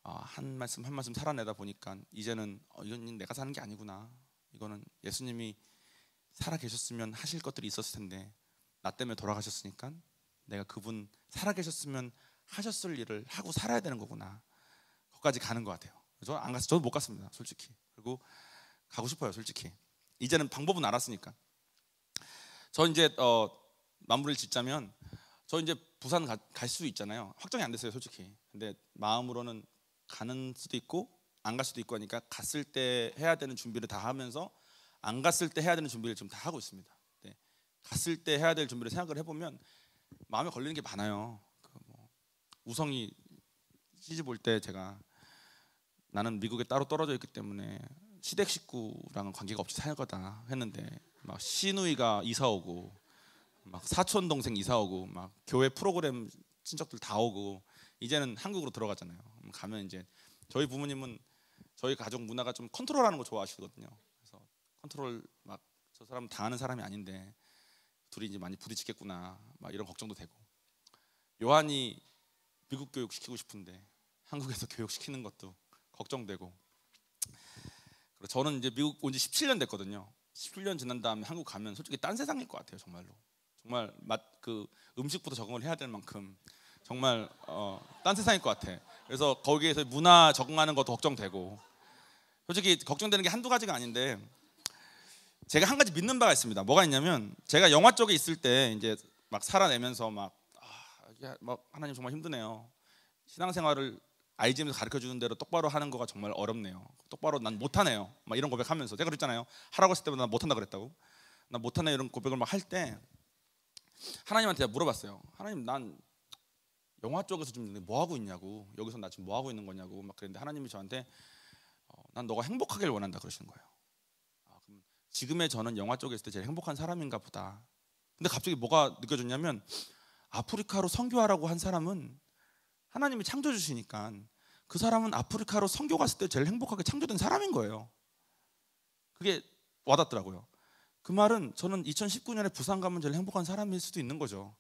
아, 한 말씀 한 말씀 살아내다 보니까 이제는 어, 이건 내가 사는 게 아니구나. 이거는 예수님이 살아 계셨으면 하실 것들이 있었을 텐데 나 때문에 돌아가셨으니까 내가 그분 살아 계셨으면 하셨을 일을 하고 살아야 되는 거구나. 거기까지 가는 것 같아요. 저안 갔어. 저도 못 갔습니다. 솔직히. 그리고 가고 싶어요. 솔직히. 이제는 방법은 알았으니까. 저 이제 어, 마무리를 짓자면 저 이제 부산 갈 수 있잖아요. 확정이 안 됐어요, 솔직히. 근데 마음으로는 가는 수도 있고 안 갈 수도 있고 하니까 갔을 때 해야 되는 준비를 다 하면서 안 갔을 때 해야 되는 준비를 지금 다 하고 있습니다. 네. 갔을 때 해야 될 준비를 생각을 해보면 마음에 걸리는 게 많아요. 그뭐 우성이 시집 올 때 제가 나는 미국에 따로 떨어져 있기 때문에 시댁 식구랑은 관계가 없이 살 거다 했는데 막 시누이가 이사 오고 막 사촌 동생 이사 오고 막 교회 프로그램 친척들 다 오고 이제는 한국으로 들어가잖아요. 가면 이제 저희 부모님은 저희 가족 문화가 좀 컨트롤하는 거 좋아하시거든요. 그래서 컨트롤 막 저 사람 당하는 사람이 아닌데 둘이 이제 많이 부딪히겠구나 막 이런 걱정도 되고 요한이 미국 교육 시키고 싶은데 한국에서 교육 시키는 것도 걱정되고 저는 이제 미국 온 지 17년 됐거든요. 17년 지난 다음에 한국 가면 솔직히 딴 세상일 것 같아요 정말로 정말 맛 그 음식부터 적응을 해야 될 만큼 정말 어, 딴 세상일 것 같아. 그래서 거기에서 문화 적응하는 것도 걱정되고 솔직히 걱정되는 게 한두 가지가 아닌데 제가 한 가지 믿는 바가 있습니다. 뭐가 있냐면 제가 영화 쪽에 있을 때 이제 막 살아내면서 막, 아, 막 뭐 하나님 정말 힘드네요. 신앙생활을 IGM에서 가르쳐 주는 대로 똑바로 하는 거가 정말 어렵네요. 똑바로 난 못하네요. 막 이런 고백하면서 제가 그랬잖아요. 하라고 했을 때마다 못한다 그랬다고. 나 못하네 이런 고백을 막할때 하나님한테 물어봤어요. 하나님 난 영화 쪽에서 지금 뭐 하고 있냐고 여기서 나 지금 뭐 하고 있는 거냐고 막그랬데 하나님이 저한테 어, 난 너가 행복하길 원한다 그러신 거예요. 아, 그럼 지금의 저는 영화 쪽에 있을 때 제일 행복한 사람인가 보다. 근데 갑자기 뭐가 느껴졌냐면 아프리카로 선교하라고 한 사람은 하나님이 창조 주시니까 그 사람은 아프리카로 선교 갔을 때 제일 행복하게 창조된 사람인 거예요. 그게 와닿더라고요. 그 말은 저는 2019년에 부산 가면 제일 행복한 사람일 수도 있는 거죠.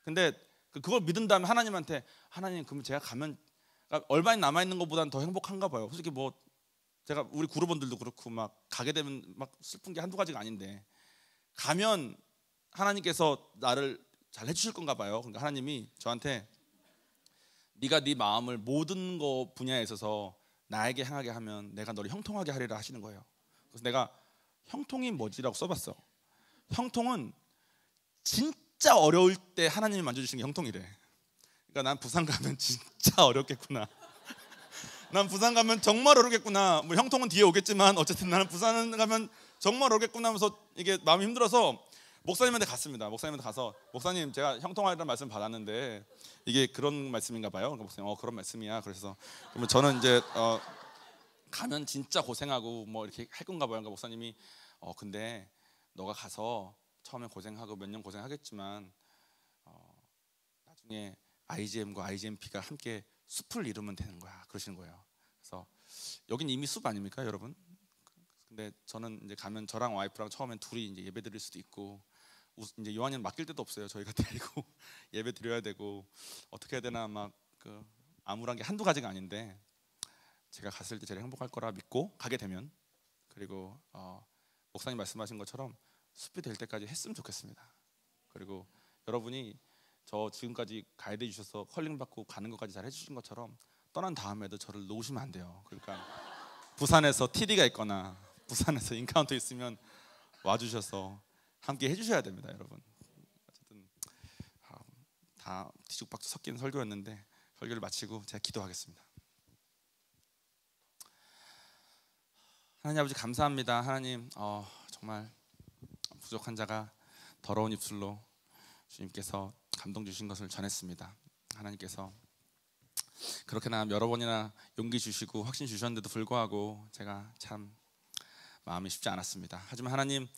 근데 그, 그걸 믿은 다음에 하나님한테 하나님 그럼 제가 가면 그러니까 얼마나 남아 있는 것보다는 더 행복한가 봐요. 솔직히 뭐 제가 우리 그룹원들도 그렇고 막 가게 되면 막 슬픈 게 한두 가지가 아닌데 가면 하나님께서 나를 잘 해주실 건가 봐요. 그러니까 하나님이 저한테 네가 네 마음을 모든 거 분야에 있어서 나에게 향하게 하면 내가 너를 형통하게 하리라 하시는 거예요. 그래서 내가 형통이 뭐지라고 써봤어. 형통은 진짜 어려울 때 하나님이 만져주신 게 형통이래. 그러니까 난 부산 가면 진짜 어렵겠구나. 난 부산 가면 정말 어렵겠구나. 뭐 형통은 뒤에 오겠지만 어쨌든 나는 부산 가면 정말 어렵겠구나 하면서 이게 마음이 힘들어서 목사님한테 갔습니다. 목사님한테 가서 목사님 제가 형통하라는 말씀 받았는데 이게 그런 말씀인가 봐요. 그러니까 목사님 어 그런 말씀이야. 그래서 그러면 저는 이제 어, 가면 진짜 고생하고 뭐 이렇게 할 건가 봐요. 그러니까 목사님이 어 근데 너가 가서 처음에 고생하고 몇 년 고생하겠지만 어 나중에 IGM과 IGMP가 함께 숲을 이루면 되는 거야. 그러시는 거예요. 그래서 여긴 이미 숲 아닙니까, 여러분? 근데 저는 이제 가면 저랑 와이프랑 처음엔 둘이 이제 예배 드릴 수도 있고 이제 요한이는 맡길 데도 없어요. 저희가 데리고 예배 드려야 되고 어떻게 해야 되나 막그 암울한 게 한두 가지가 아닌데 제가 갔을 때 제일 행복할 거라 믿고 가게 되면 그리고 어, 목사님 말씀하신 것처럼 숲이 될 때까지 했으면 좋겠습니다. 그리고 여러분이 저 지금까지 가이드 주셔서 컬링 받고 가는 것까지 잘 해주신 것처럼 떠난 다음에도 저를 놓으시면 안 돼요. 그러니까 부산에서 TD가 있거나 부산에서 인카운터 있으면 와주셔서 함께 해주셔야 됩니다, 여러분. 어쨌든 아, 다 뒤죽박죽 섞인 설교였는데 설교를 마치고 제가 기도하겠습니다. 하나님 아버지 감사합니다. 하나님 어, 정말 부족한 자가 더러운 입술로 주님께서 감동 주신 것을 전했습니다. 하나님께서 그렇게나 여러 번이나 용기 주시고 확신 주셨는데도 불구하고 제가 참 마음이 쉽지 않았습니다. 하지만 하나님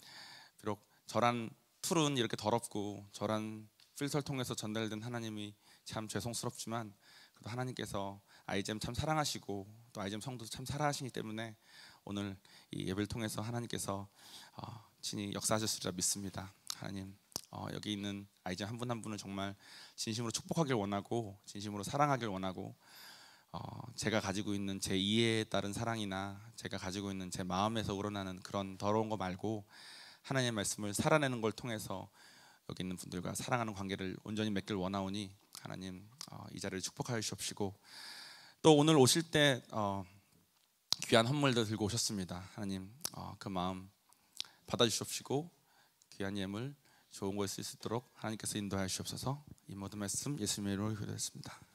비록 저란 툴은 이렇게 더럽고 저란 필터를 통해서 전달된 하나님이 참 죄송스럽지만 그래도 하나님께서 아이잼 참 사랑하시고 또 아이잼 성도 참 사랑하시기 때문에 오늘 이 예배를 통해서 하나님께서 어, 친히 역사하셨으리라 믿습니다. 하나님 어, 여기 있는 아이들 한분 한 분을 정말 진심으로 축복하길 원하고 진심으로 사랑하길 원하고 어, 제가 가지고 있는 제 이해에 따른 사랑이나 제가 가지고 있는 제 마음에서 우러나는 그런 더러운 거 말고 하나님의 말씀을 살아내는 걸 통해서 여기 있는 분들과 사랑하는 관계를 온전히 맺길 원하오니 하나님 어, 이 자리를 축복하여 주옵시고 또 오늘 오실 때 어, 귀한 헌물들 들고 오셨습니다. 하나님 어, 그 마음 받아주시옵시고 귀한 예물 좋은 거에 쓸수 있도록 하나님께서 인도하여 옵소서이 모든 말씀 예수님의 이름으로 기도했습니다.